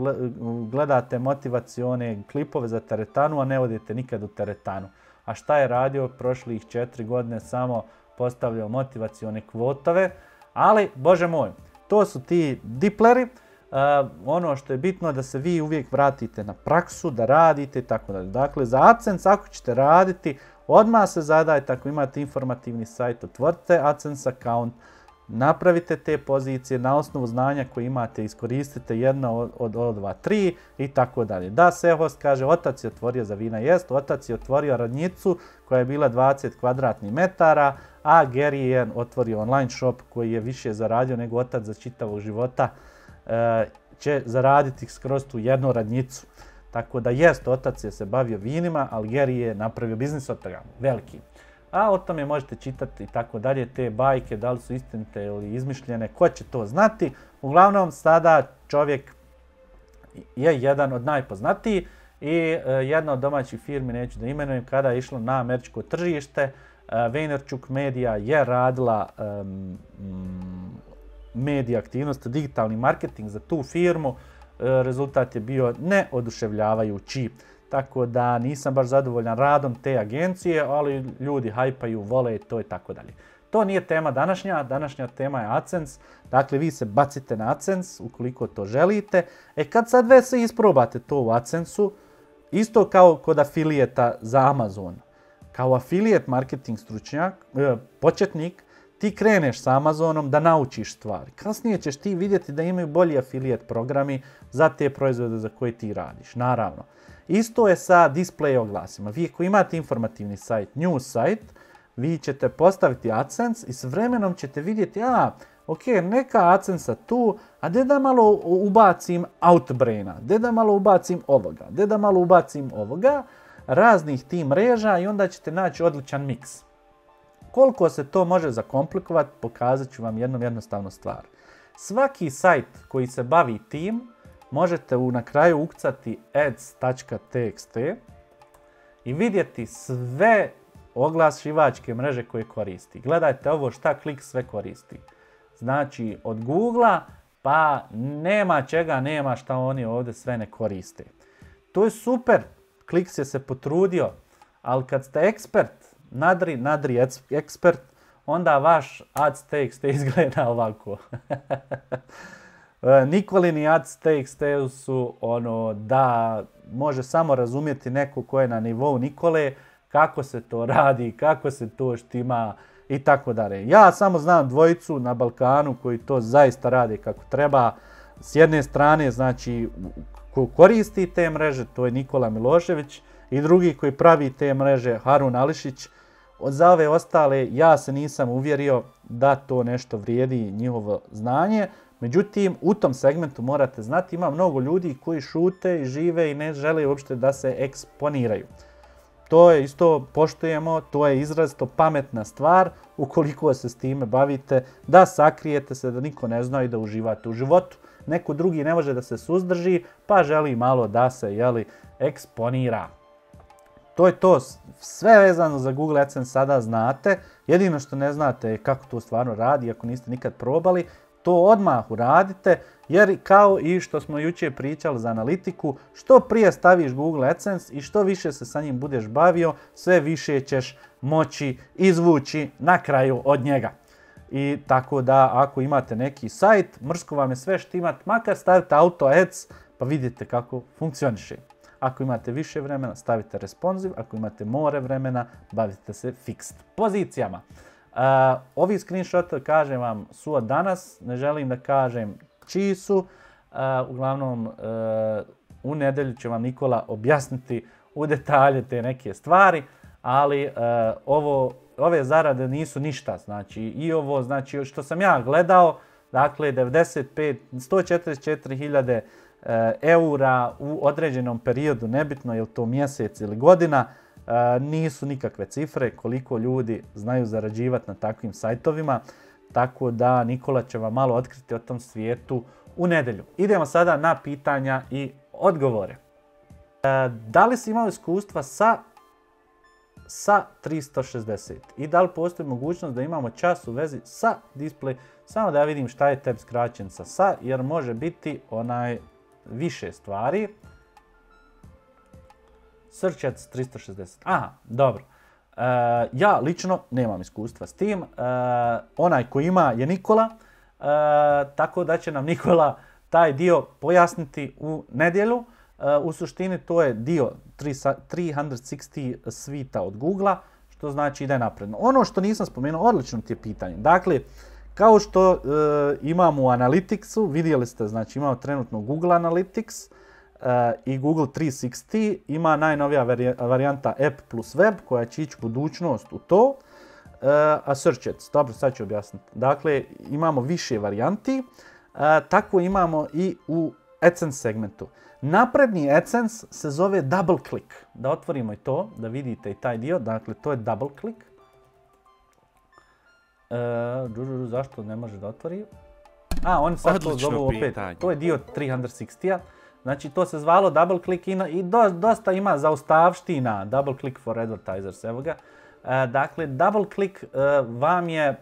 gledate motivacione klipove za teretanu, a ne odete nikad u teretanu. A šta je radio prošlih četiri godine samo postavljao motivacione kvotove. Ali, bože moj, to su ti dipleri. E, ono što je bitno je da se vi uvijek vratite na praksu, da radite i tako dalje. Dakle, za AdSense ako ćete raditi, odmah se zadajte ako imate informativni sajt, otvorite AdSense account, Napravite te pozicije na osnovu znanja koje imate, iskoristite jedno od, od, dva, tri i tako dalje. Da, Sehost kaže, otac je otvorio za vina jest, otac je otvorio radnicu koja je bila 20 kvadratnih metara, a Gary je otvorio online shop koji je više zaradio nego otac za čitavog života, e, će zaraditi skroz tu jednu radnicu. Tako da jest, otac je se bavio vinima, ali Gary je napravio biznis od toga, veliki a o tome možete čitati i tako dalje, te bajke, da li su istinite ili izmišljene, ko će to znati. Uglavnom, sada čovjek je jedan od najpoznatiji i e, jedna od domaćih firmi, neću da imenujem, kada je išlo na američko tržište, e, Vaynerchuk Media je radila medija aktivnost, digitalni marketing za tu firmu, e, rezultat je bio neoduševljavajući tako da nisam baš zadovoljan radom te agencije, ali ljudi hajpaju, vole i to i tako dalje. To nije tema današnja, današnja tema je AdSense, dakle vi se bacite na AdSense ukoliko to želite. E kad sad već se isprobate to u AdSense-u, isto kao kod afilijeta za Amazon. Kao afilijet marketing stručnjak, e, početnik, ti kreneš sa Amazonom da naučiš stvari. Kasnije ćeš ti vidjeti da imaju bolji afilijet programi za te proizvode za koje ti radiš, naravno. Isto je sa display oglasima. Vi ako imate informativni sajt, news sajt, vi ćete postaviti AdSense i s vremenom ćete vidjeti, a, ok, neka AdSense tu, a gdje da malo ubacim Outbraina, gdje da malo ubacim ovoga, gdje da malo ubacim ovoga, raznih ti mreža i onda ćete naći odličan miks. Koliko se to može zakomplikovati, pokazat ću vam jednu jednostavnu stvar. Svaki sajt koji se bavi tim, možete u, na kraju ukcati ads.txt i vidjeti sve oglasivačke mreže koje koristi. Gledajte ovo šta klik sve koristi. Znači od google pa nema čega, nema šta oni ovdje sve ne koriste. To je super, Kliks se se potrudio, ali kad ste ekspert, nadri, nadri ekspert, onda vaš ads.txt izgleda ovako. <laughs> E, Nikolinijac te XT su ono da može samo razumjeti neko ko je na nivou Nikole kako se to radi, kako se to štima i tako dalje. Ja samo znam dvojicu na Balkanu koji to zaista radi kako treba. S jedne strane, znači, ko koristi te mreže, to je Nikola Milošević i drugi koji pravi te mreže, Harun Ališić. Za ove ostale ja se nisam uvjerio da to nešto vrijedi njihovo znanje, Međutim, u tom segmentu morate znati, ima mnogo ljudi koji šute i žive i ne žele uopšte da se eksponiraju. To je isto, poštujemo, to je izrazito pametna stvar ukoliko se s time bavite, da sakrijete se, da niko ne zna i da uživate u životu. Neko drugi ne može da se suzdrži, pa želi malo da se jeli, eksponira. To je to, sve vezano za Google AdSense sada znate, jedino što ne znate je kako to stvarno radi, ako niste nikad probali, to odmah uradite jer kao i što smo jučer pričali za analitiku, što prije staviš Google AdSense i što više se sa njim budeš bavio, sve više ćeš moći izvući na kraju od njega. I tako da ako imate neki sajt, mrsko vam je sve imate. makar stavite auto ads pa vidite kako funkcioniše. Ako imate više vremena, stavite responsive, ako imate more vremena, bavite se fixed pozicijama. Ovi screenshot kažem vam su od danas, ne želim da kažem čiji su. Uglavnom e, u nedelju će vam Nikola objasniti u detalje te neke stvari, ali e, ovo, ove zarade nisu ništa. Znači i ovo znači što sam ja gledao, dakle 95, 144.000 e, eura u određenom periodu, nebitno je li to mjesec ili godina, nisu nikakve cifre koliko ljudi znaju zarađivati na takvim sajtovima, tako da Nikola će vam malo otkriti o tom svijetu u nedjelju. Idemo sada na pitanja i odgovore. Da li si imao iskustva sa sa 360 i da li postoji mogućnost da imamo čas u vezi sa display samo da ja vidim šta je tab sa sa jer može biti onaj više stvari Search 360. Aha, dobro. E, ja lično nemam iskustva s tim. E, onaj koji ima je Nikola, e, tako da će nam Nikola taj dio pojasniti u nedjelju. U suštini to je dio 360 svita od Google-a, što znači ide napredno. Ono što nisam spomenuo, odlično ti je pitanje. Dakle, kao što imamo u Analyticsu, vidjeli ste, znači imamo trenutno Google Analytics, i Google 360 ima najnovija varijanta App plus Web koja će ići budućnost u to. E, a Search Ads, dobro sad ću objasniti. Dakle, imamo više varijanti, e, tako imamo i u AdSense segmentu. Napredni AdSense se zove double click. Da otvorimo i to, da vidite i taj dio. Dakle, to je double click. E, zašto ne može da otvori? A, oni sad to opet. To je dio 360-a. Znači to se zvalo double click i dosta ima zaustavština double click for advertisers, evo ga. E, dakle, double click e, vam je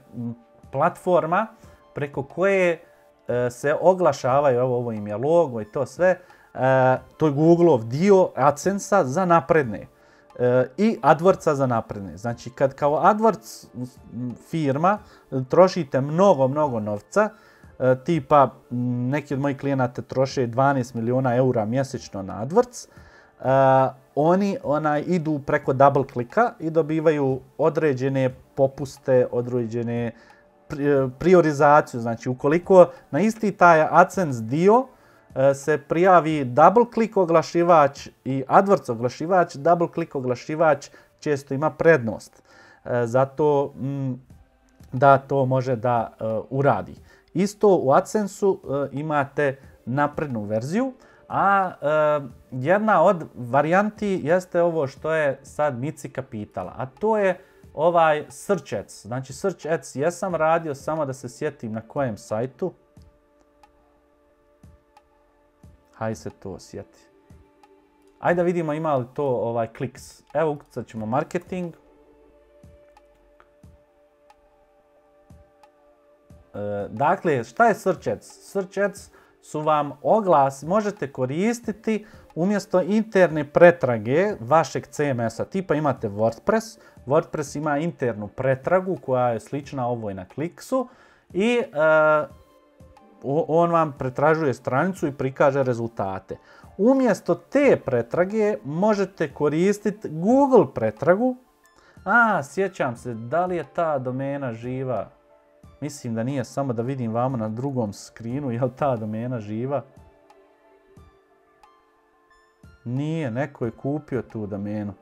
platforma preko koje e, se oglašavaju, evo ovo im je logo i to sve, to je Googleov dio AdSense-a za napredne i AdWords-a za napredne. Znači kad kao AdWords firma trošite mnogo, mnogo novca, E, tipa neki od mojih klijenata troše 12 milijuna eura mjesečno na AdWords, e, oni onaj, idu preko double klika i dobivaju određene popuste, određene e, priorizaciju. Znači ukoliko na isti taj AdSense dio se prijavi double klik oglašivač i AdWords oglašivač, double klik oglašivač često ima prednost. zato da to može da uradi. Isto u AdSense-u e, imate naprednu verziju, a e, jedna od varijanti jeste ovo što je sad mici kapitala, a to je ovaj Search Ads. Znači Search Ads jesam radio, samo da se sjetim na kojem sajtu. Hajde se to sjeti. hajde da vidimo ima li to ovaj kliks. Evo ukucat ćemo marketing. Eh, dakle, šta je search ads? Search ads su vam oglas možete koristiti umjesto interne pretrage vašeg CMS-a. Tipa imate WordPress, WordPress ima internu pretragu koja je slična ovoj na kliksu i eh, on vam pretražuje stranicu i prikaže rezultate. Umjesto te pretrage možete koristiti Google pretragu. A, sjećam se, da li je ta domena živa? Mislim da nije, samo da vidim vamo na drugom skrinu, je ta domena živa? Nije, neko je kupio tu domenu.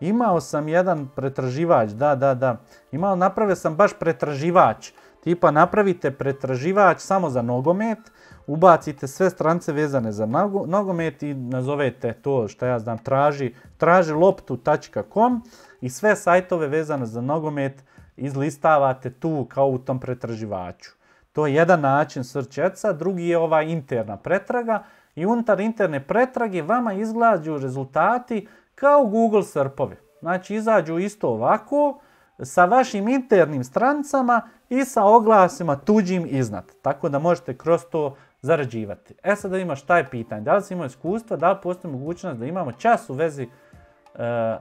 Imao sam jedan pretraživač, da, da, da. Imao, napravio sam baš pretraživač. Tipa napravite pretraživač samo za nogomet, ubacite sve strance vezane za nogomet i nazovete to što ja znam, traži, traži loptu.com i sve sajtove vezane za nogomet izlistavate tu kao u tom pretraživaču. To je jedan način srčeca, drugi je ova interna pretraga i unutar interne pretrage vama izglađu rezultati kao Google srpovi. Znači izađu isto ovako sa vašim internim strancama i sa oglasima tuđim iznad. Tako da možete kroz to zarađivati. E sad da šta taj pitanje, da li si imao iskustva, da li postoji mogućnost da imamo čas u vezi, e,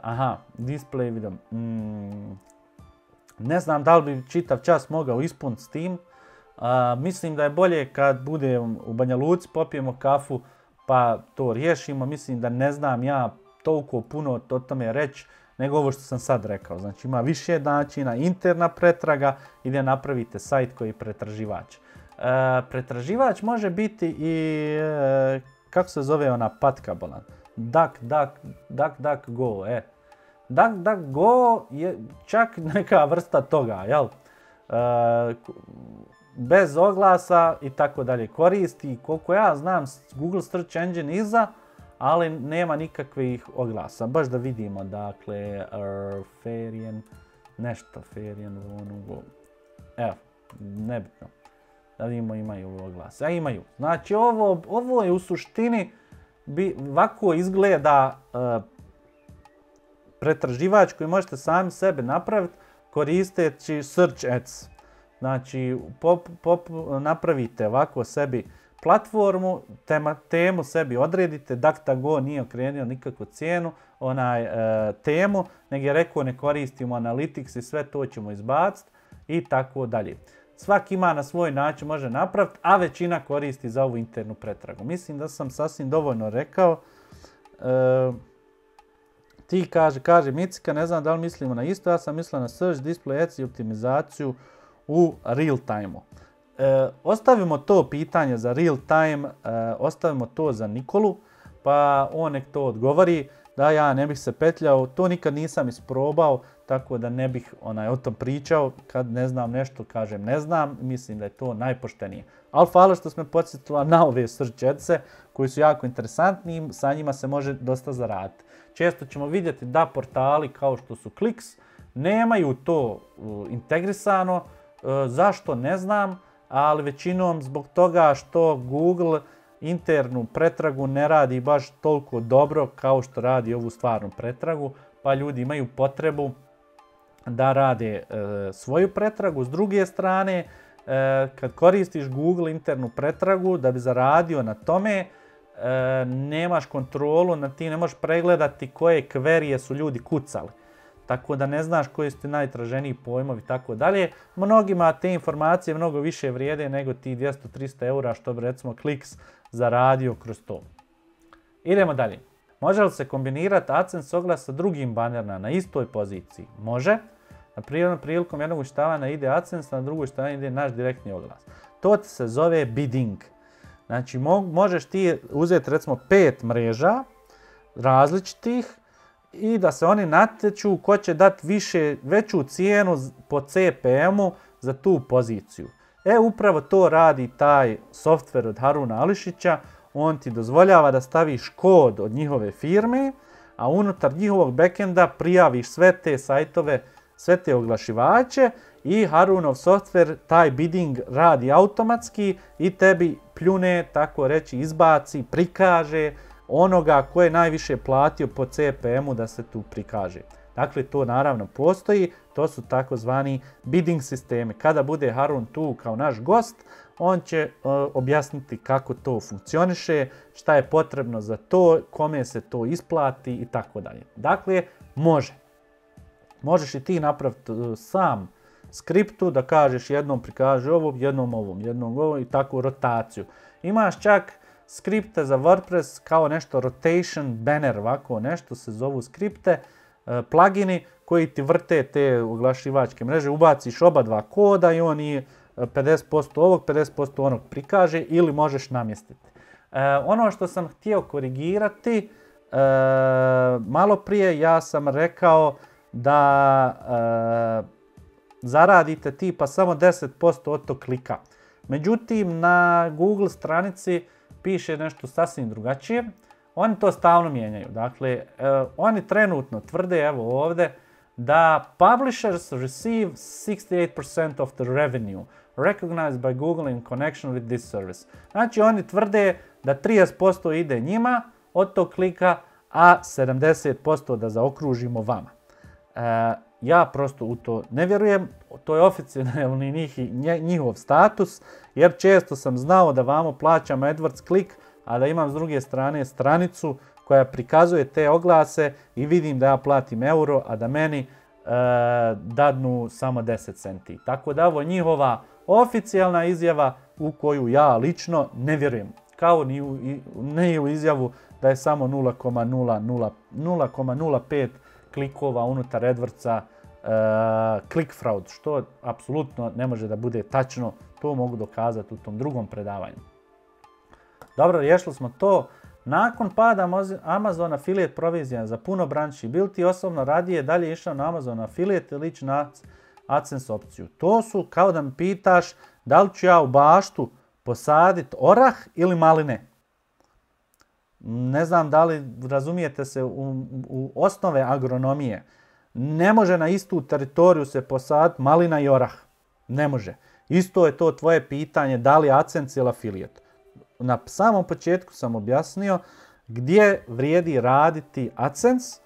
aha, display video, mm, ne znam da li bi čitav čas mogao ispuniti s tim. mislim da je bolje kad bude u Banja Luci, popijemo kafu pa to riješimo. Mislim da ne znam ja toliko puno o tome reći nego ovo što sam sad rekao. Znači ima više načina, interna pretraga ili napravite sajt koji je pretraživač. E, pretraživač može biti i, e, kako se zove ona patkabolan, duck, duck, duck, duck, go, e, go je čak <laughs> neka vrsta toga, jel? E, bez oglasa i tako dalje. Koristi, koliko ja znam, Google Search Engine iza, ali nema nikakvih oglasa. Baš da vidimo, dakle, er, Ferien, nešto Ferien, ono, evo, nebitno. Da vidimo imaju oglas. A e, imaju. Znači, ovo, je u suštini, bi, ovako izgleda e, pretraživač koji možete sami sebe napraviti koristeći search ads. Znači, pop, napravite ovako sebi platformu, tema, temu sebi odredite, go nije okrenio nikakvu cijenu, onaj e, temu, nego je rekao ne koristimo Analytics i sve to ćemo izbaciti i tako dalje. Svaki ima na svoj način može napraviti, a većina koristi za ovu internu pretragu. Mislim da sam sasvim dovoljno rekao. E, ti kaže, kaže Micika, ne znam da li mislimo na isto, ja sam mislila na search, display ads i optimizaciju u real time-u. E, ostavimo to pitanje za real time, e, ostavimo to za Nikolu, pa on nek to odgovori da ja ne bih se petljao, to nikad nisam isprobao, tako da ne bih onaj, o tom pričao, kad ne znam nešto kažem ne znam, mislim da je to najpoštenije. Ali hvala što smo podsjetila na ove srčece koji su jako interesantni, sa njima se može dosta zaraditi često ćemo vidjeti da portali kao što su Kliks nemaju to uh, integrisano. Uh, zašto ne znam, ali većinom zbog toga što Google internu pretragu ne radi baš toliko dobro kao što radi ovu stvarnu pretragu, pa ljudi imaju potrebu da rade uh, svoju pretragu. S druge strane, kad koristiš Google internu pretragu da bi zaradio na tome, E, nemaš kontrolu, na ti ne možeš pregledati koje kverije su ljudi kucali. Tako da ne znaš koji su ti najtraženiji pojmovi i tako dalje. Mnogima te informacije mnogo više vrijede nego ti 200-300 eura što bi recimo kliks zaradio kroz to. Idemo dalje. Može li se kombinirati AdSense oglas sa drugim banerna na istoj poziciji? Može. Na primjer, prilikom jednog uštavanja ide AdSense, na drugoj uštavana ide naš direktni oglas. To se zove bidding. Znači možeš ti uzeti recimo pet mreža različitih i da se oni natječu ko će dati više, veću cijenu po CPM-u za tu poziciju. E upravo to radi taj softver od Haruna Ališića, on ti dozvoljava da staviš kod od njihove firme, a unutar njihovog backenda prijaviš sve te sajtove, sve te oglašivače i Harunov software taj bidding radi automatski i tebi pljune, tako reći, izbaci, prikaže onoga ko je najviše platio po CPM-u da se tu prikaže. Dakle, to naravno postoji, to su takozvani bidding sistemi. Kada bude Harun tu kao naš gost, on će e, objasniti kako to funkcioniše, šta je potrebno za to, kome se to isplati i tako dalje. Dakle, može. Možeš i ti napraviti e, sam skriptu da kažeš jednom prikaže ovom, jednom ovom, jednom ovom i takvu rotaciju. Imaš čak skripte za WordPress kao nešto rotation banner, ovako nešto se zovu skripte, e, plugini koji ti vrte te oglašivačke mreže, ubaciš oba dva koda i oni 50% e, ovog, 50% onog prikaže ili možeš namjestiti. E, ono što sam htio korigirati, malo prije ja sam rekao da zaradite tipa samo 10% od tog klika. Međutim, na Google stranici piše nešto sasvim drugačije. Oni to stalno mijenjaju. Dakle, e, oni trenutno tvrde, evo ovdje, da publishers receive 68% of the revenue recognized by Google in connection with this service. Znači, oni tvrde da 30% ide njima od tog klika, a 70% da zaokružimo vama. E, ja prosto u to ne vjerujem, to je oficijalni <laughs> njih, njihov status, jer često sam znao da vamo plaćam AdWords klik, a da imam s druge strane stranicu koja prikazuje te oglase i vidim da ja platim euro, a da meni e, dadnu samo 10 centi. Tako da ovo njihova oficijalna izjava u koju ja lično ne vjerujem. Kao ni u, ne u izjavu da je samo 0,005 klikova unutar AdWordsa click eh, fraud, što apsolutno ne može da bude tačno, to mogu dokazati u tom drugom predavanju. Dobro, riješili smo to. Nakon pada Amazon affiliate provizija za puno branći, bil ti osobno radije dalje išao na Amazon affiliate ili ići na AdSense opciju? To su kao da mi pitaš da li ću ja u baštu posaditi orah ili maline. Ne znam da li razumijete se u osnove agronomije. Ne može na istu teritoriju se posaditi malina i orah. Ne može. Isto je to tvoje pitanje da li AdSense ili afilijet. Na samom početku sam objasnio gdje vrijedi raditi AdSense,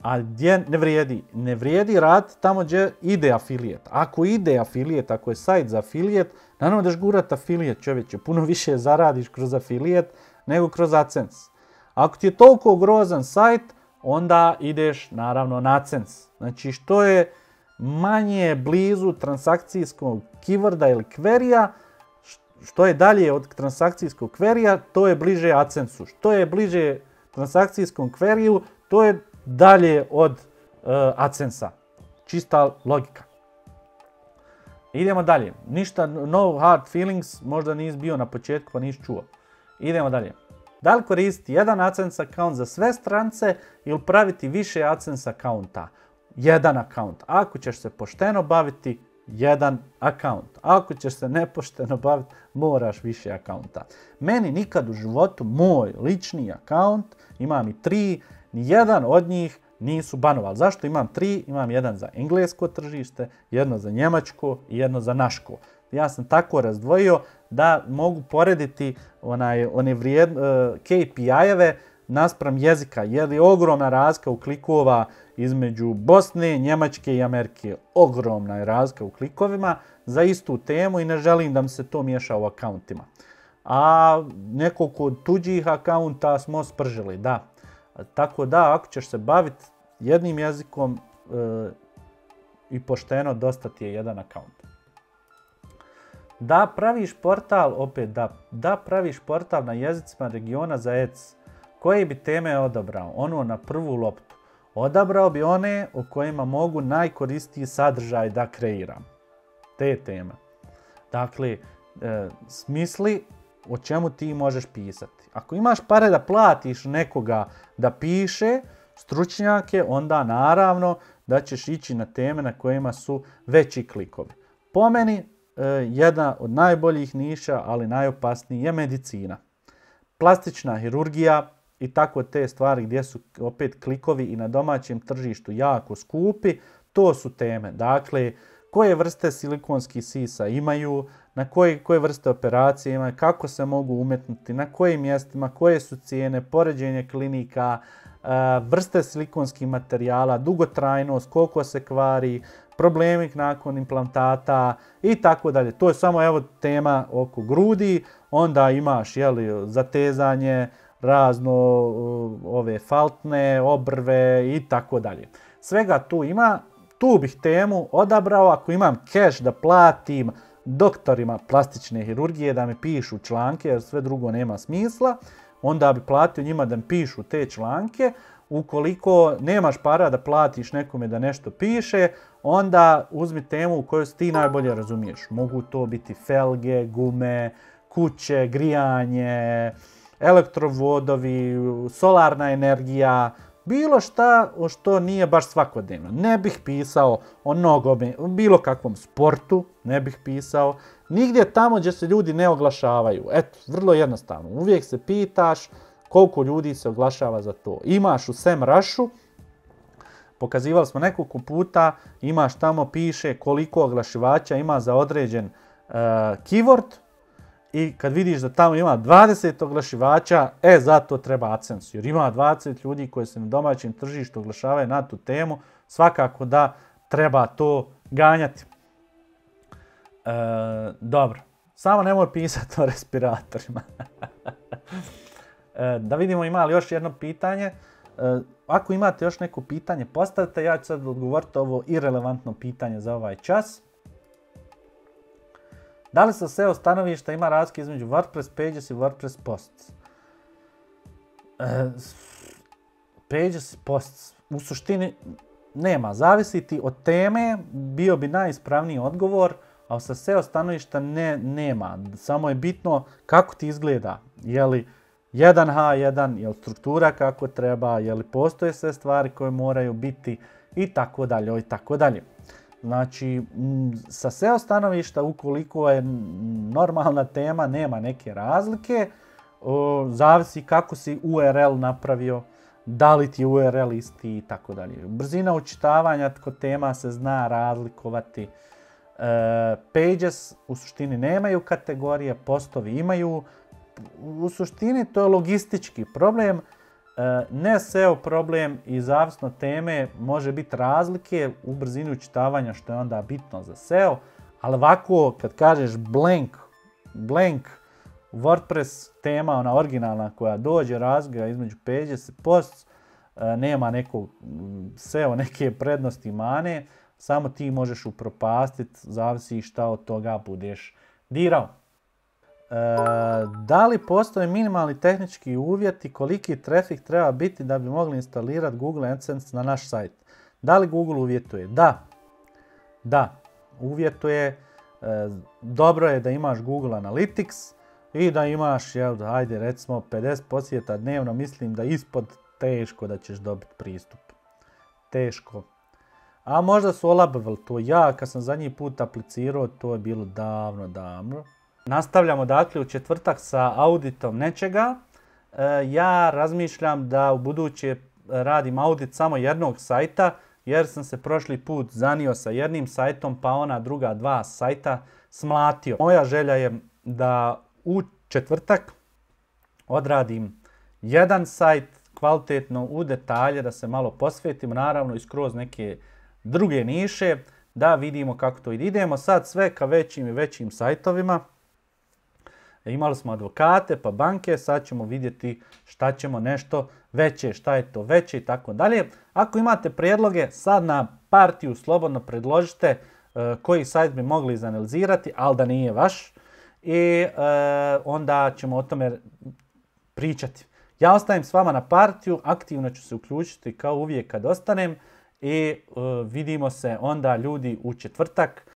a gdje ne vrijedi. Ne vrijedi raditi tamo gdje ide afilijet. Ako ide afilijet, ako je sajt za afilijet, naravno daš gurat afilijet čovječe. Puno više zaradiš kroz afilijet nego kroz AdSense. Ako ti je toliko grozan sajt, onda ideš naravno na AdSense. Znači što je manje blizu transakcijskog keyworda ili kverija, što je dalje od transakcijskog kverija, to je bliže AdSense-u. Što je bliže transakcijskom kveriju, to je dalje od e, acensa. AdSense-a. Čista logika. Idemo dalje. Ništa, no hard feelings, možda nisi bio na početku pa nisi čuo. Idemo dalje. Da li koristiti jedan AdSense account za sve strance ili praviti više AdSense accounta? Jedan account. Ako ćeš se pošteno baviti, jedan account. Ako ćeš se nepošteno baviti, moraš više accounta. Meni nikad u životu moj lični account, imam i tri, ni jedan od njih nisu banovali. Zašto imam tri? Imam jedan za englesko tržište, jedno za njemačko i jedno za naško. Ja sam tako razdvojio da mogu porediti onaj, one e, KPI-eve naspram jezika, je li ogromna razlika u klikova između Bosne, Njemačke i Amerike. Ogromna je razlika u klikovima za istu temu i ne želim da mi se to miješa u akauntima. A nekoliko tuđih akaunta smo spržili, da. Tako da, ako ćeš se baviti jednim jezikom e, i pošteno, dosta ti je jedan akaunt. Da praviš portal, opet da, da praviš portal na jezicima regiona za EC, koje bi teme odabrao? Ono na prvu loptu. Odabrao bi one o kojima mogu najkoristiji sadržaj da kreiram. Te teme. Dakle, e, smisli o čemu ti možeš pisati. Ako imaš pare da platiš nekoga da piše, stručnjake, onda naravno da ćeš ići na teme na kojima su veći klikovi. Po meni, E, jedna od najboljih niša, ali najopasniji je medicina. Plastična hirurgija i tako te stvari gdje su opet klikovi i na domaćem tržištu jako skupi, to su teme. Dakle, koje vrste silikonskih sisa imaju, na koje, koje vrste operacije imaju, kako se mogu umetnuti, na kojim mjestima, koje su cijene, poređenje klinika, e, vrste silikonskih materijala, dugotrajnost, koliko se kvari, problemi nakon implantata i tako dalje. To je samo evo tema oko grudi, onda imaš jeli, zatezanje, razno uh, ove faltne, obrve i tako dalje. Svega tu ima, tu bih temu odabrao ako imam cash da platim doktorima plastične hirurgije da mi pišu članke jer sve drugo nema smisla, onda bi platio njima da mi pišu te članke, ukoliko nemaš para da platiš nekome da nešto piše, onda uzmi temu u kojoj ti najbolje razumiješ. Mogu to biti felge, gume, kuće, grijanje, elektrovodovi, solarna energija, bilo šta što nije baš svakodnevno. Ne bih pisao o nogome, bilo kakvom sportu, ne bih pisao. Nigdje tamo gdje se ljudi ne oglašavaju. Eto, vrlo jednostavno. Uvijek se pitaš koliko ljudi se oglašava za to? Imaš u rašu. pokazivali smo nekoliko puta, imaš tamo piše koliko oglašivača ima za određen e, keyword i kad vidiš da tamo ima 20 oglašivača, e zato treba AdSense. Jer ima 20 ljudi koji se na domaćem tržištu oglašavaju na tu temu, svakako da treba to ganjati. E, dobro, samo nemoj pisati o respiratorima. <laughs> E, da vidimo ima li još jedno pitanje. E, ako imate još neko pitanje postavite, ja ću sad odgovoriti ovo irelevantno pitanje za ovaj čas. Da li sa SEO stanovišta ima razlike između WordPress pages i WordPress posts? E, pages i posts. U suštini nema. Zavisiti od teme bio bi najispravniji odgovor, a sa SEO stanovišta ne, nema. Samo je bitno kako ti izgleda. Je li 1H1, jel struktura kako treba, je li postoje sve stvari koje moraju biti i tako dalje i tako dalje. Znači, sa SEO stanovišta, ukoliko je normalna tema, nema neke razlike, zavisi kako si URL napravio, da li ti URL isti i tako dalje. Brzina učitavanja kod tema se zna razlikovati. E, pages u suštini nemaju kategorije, postovi imaju, u suštini to je logistički problem, e, ne SEO problem i zavisno teme može biti razlike u brzini učitavanja što je onda bitno za SEO, ali ovako kad kažeš blank, blank WordPress tema, ona originalna koja dođe razgleda između pages i post e, nema nekog mm, SEO neke prednosti mane, samo ti možeš upropastiti, zavisi šta od toga budeš dirao. E, da li postoje minimalni tehnički uvjeti koliki trafik treba biti da bi mogli instalirati Google AdSense na naš sajt? Da li Google uvjetuje? Da. Da, uvjetuje. E, dobro je da imaš Google Analytics i da imaš, jel, ajde recimo 50 posjeta dnevno, mislim da ispod teško da ćeš dobiti pristup. Teško. A možda su olabavili to. Ja kad sam zadnji put aplicirao, to je bilo davno, davno. Nastavljamo dakle u četvrtak sa auditom nečega. E, ja razmišljam da u buduće radim audit samo jednog sajta jer sam se prošli put zanio sa jednim sajtom pa ona druga dva sajta smlatio. Moja želja je da u četvrtak odradim jedan sajt kvalitetno u detalje, da se malo posvetim, naravno i skroz neke druge niše, da vidimo kako to ide. Idemo sad sve ka većim i većim sajtovima. E, imali smo advokate pa banke, sad ćemo vidjeti šta ćemo nešto veće, šta je to veće i tako dalje. Ako imate prijedloge, sad na partiju slobodno predložite e, koji sajt bi mogli izanalizirati, ali da nije vaš. I e, onda ćemo o tome pričati. Ja ostajem s vama na partiju, aktivno ću se uključiti kao uvijek kad ostanem i vidimo se onda ljudi u četvrtak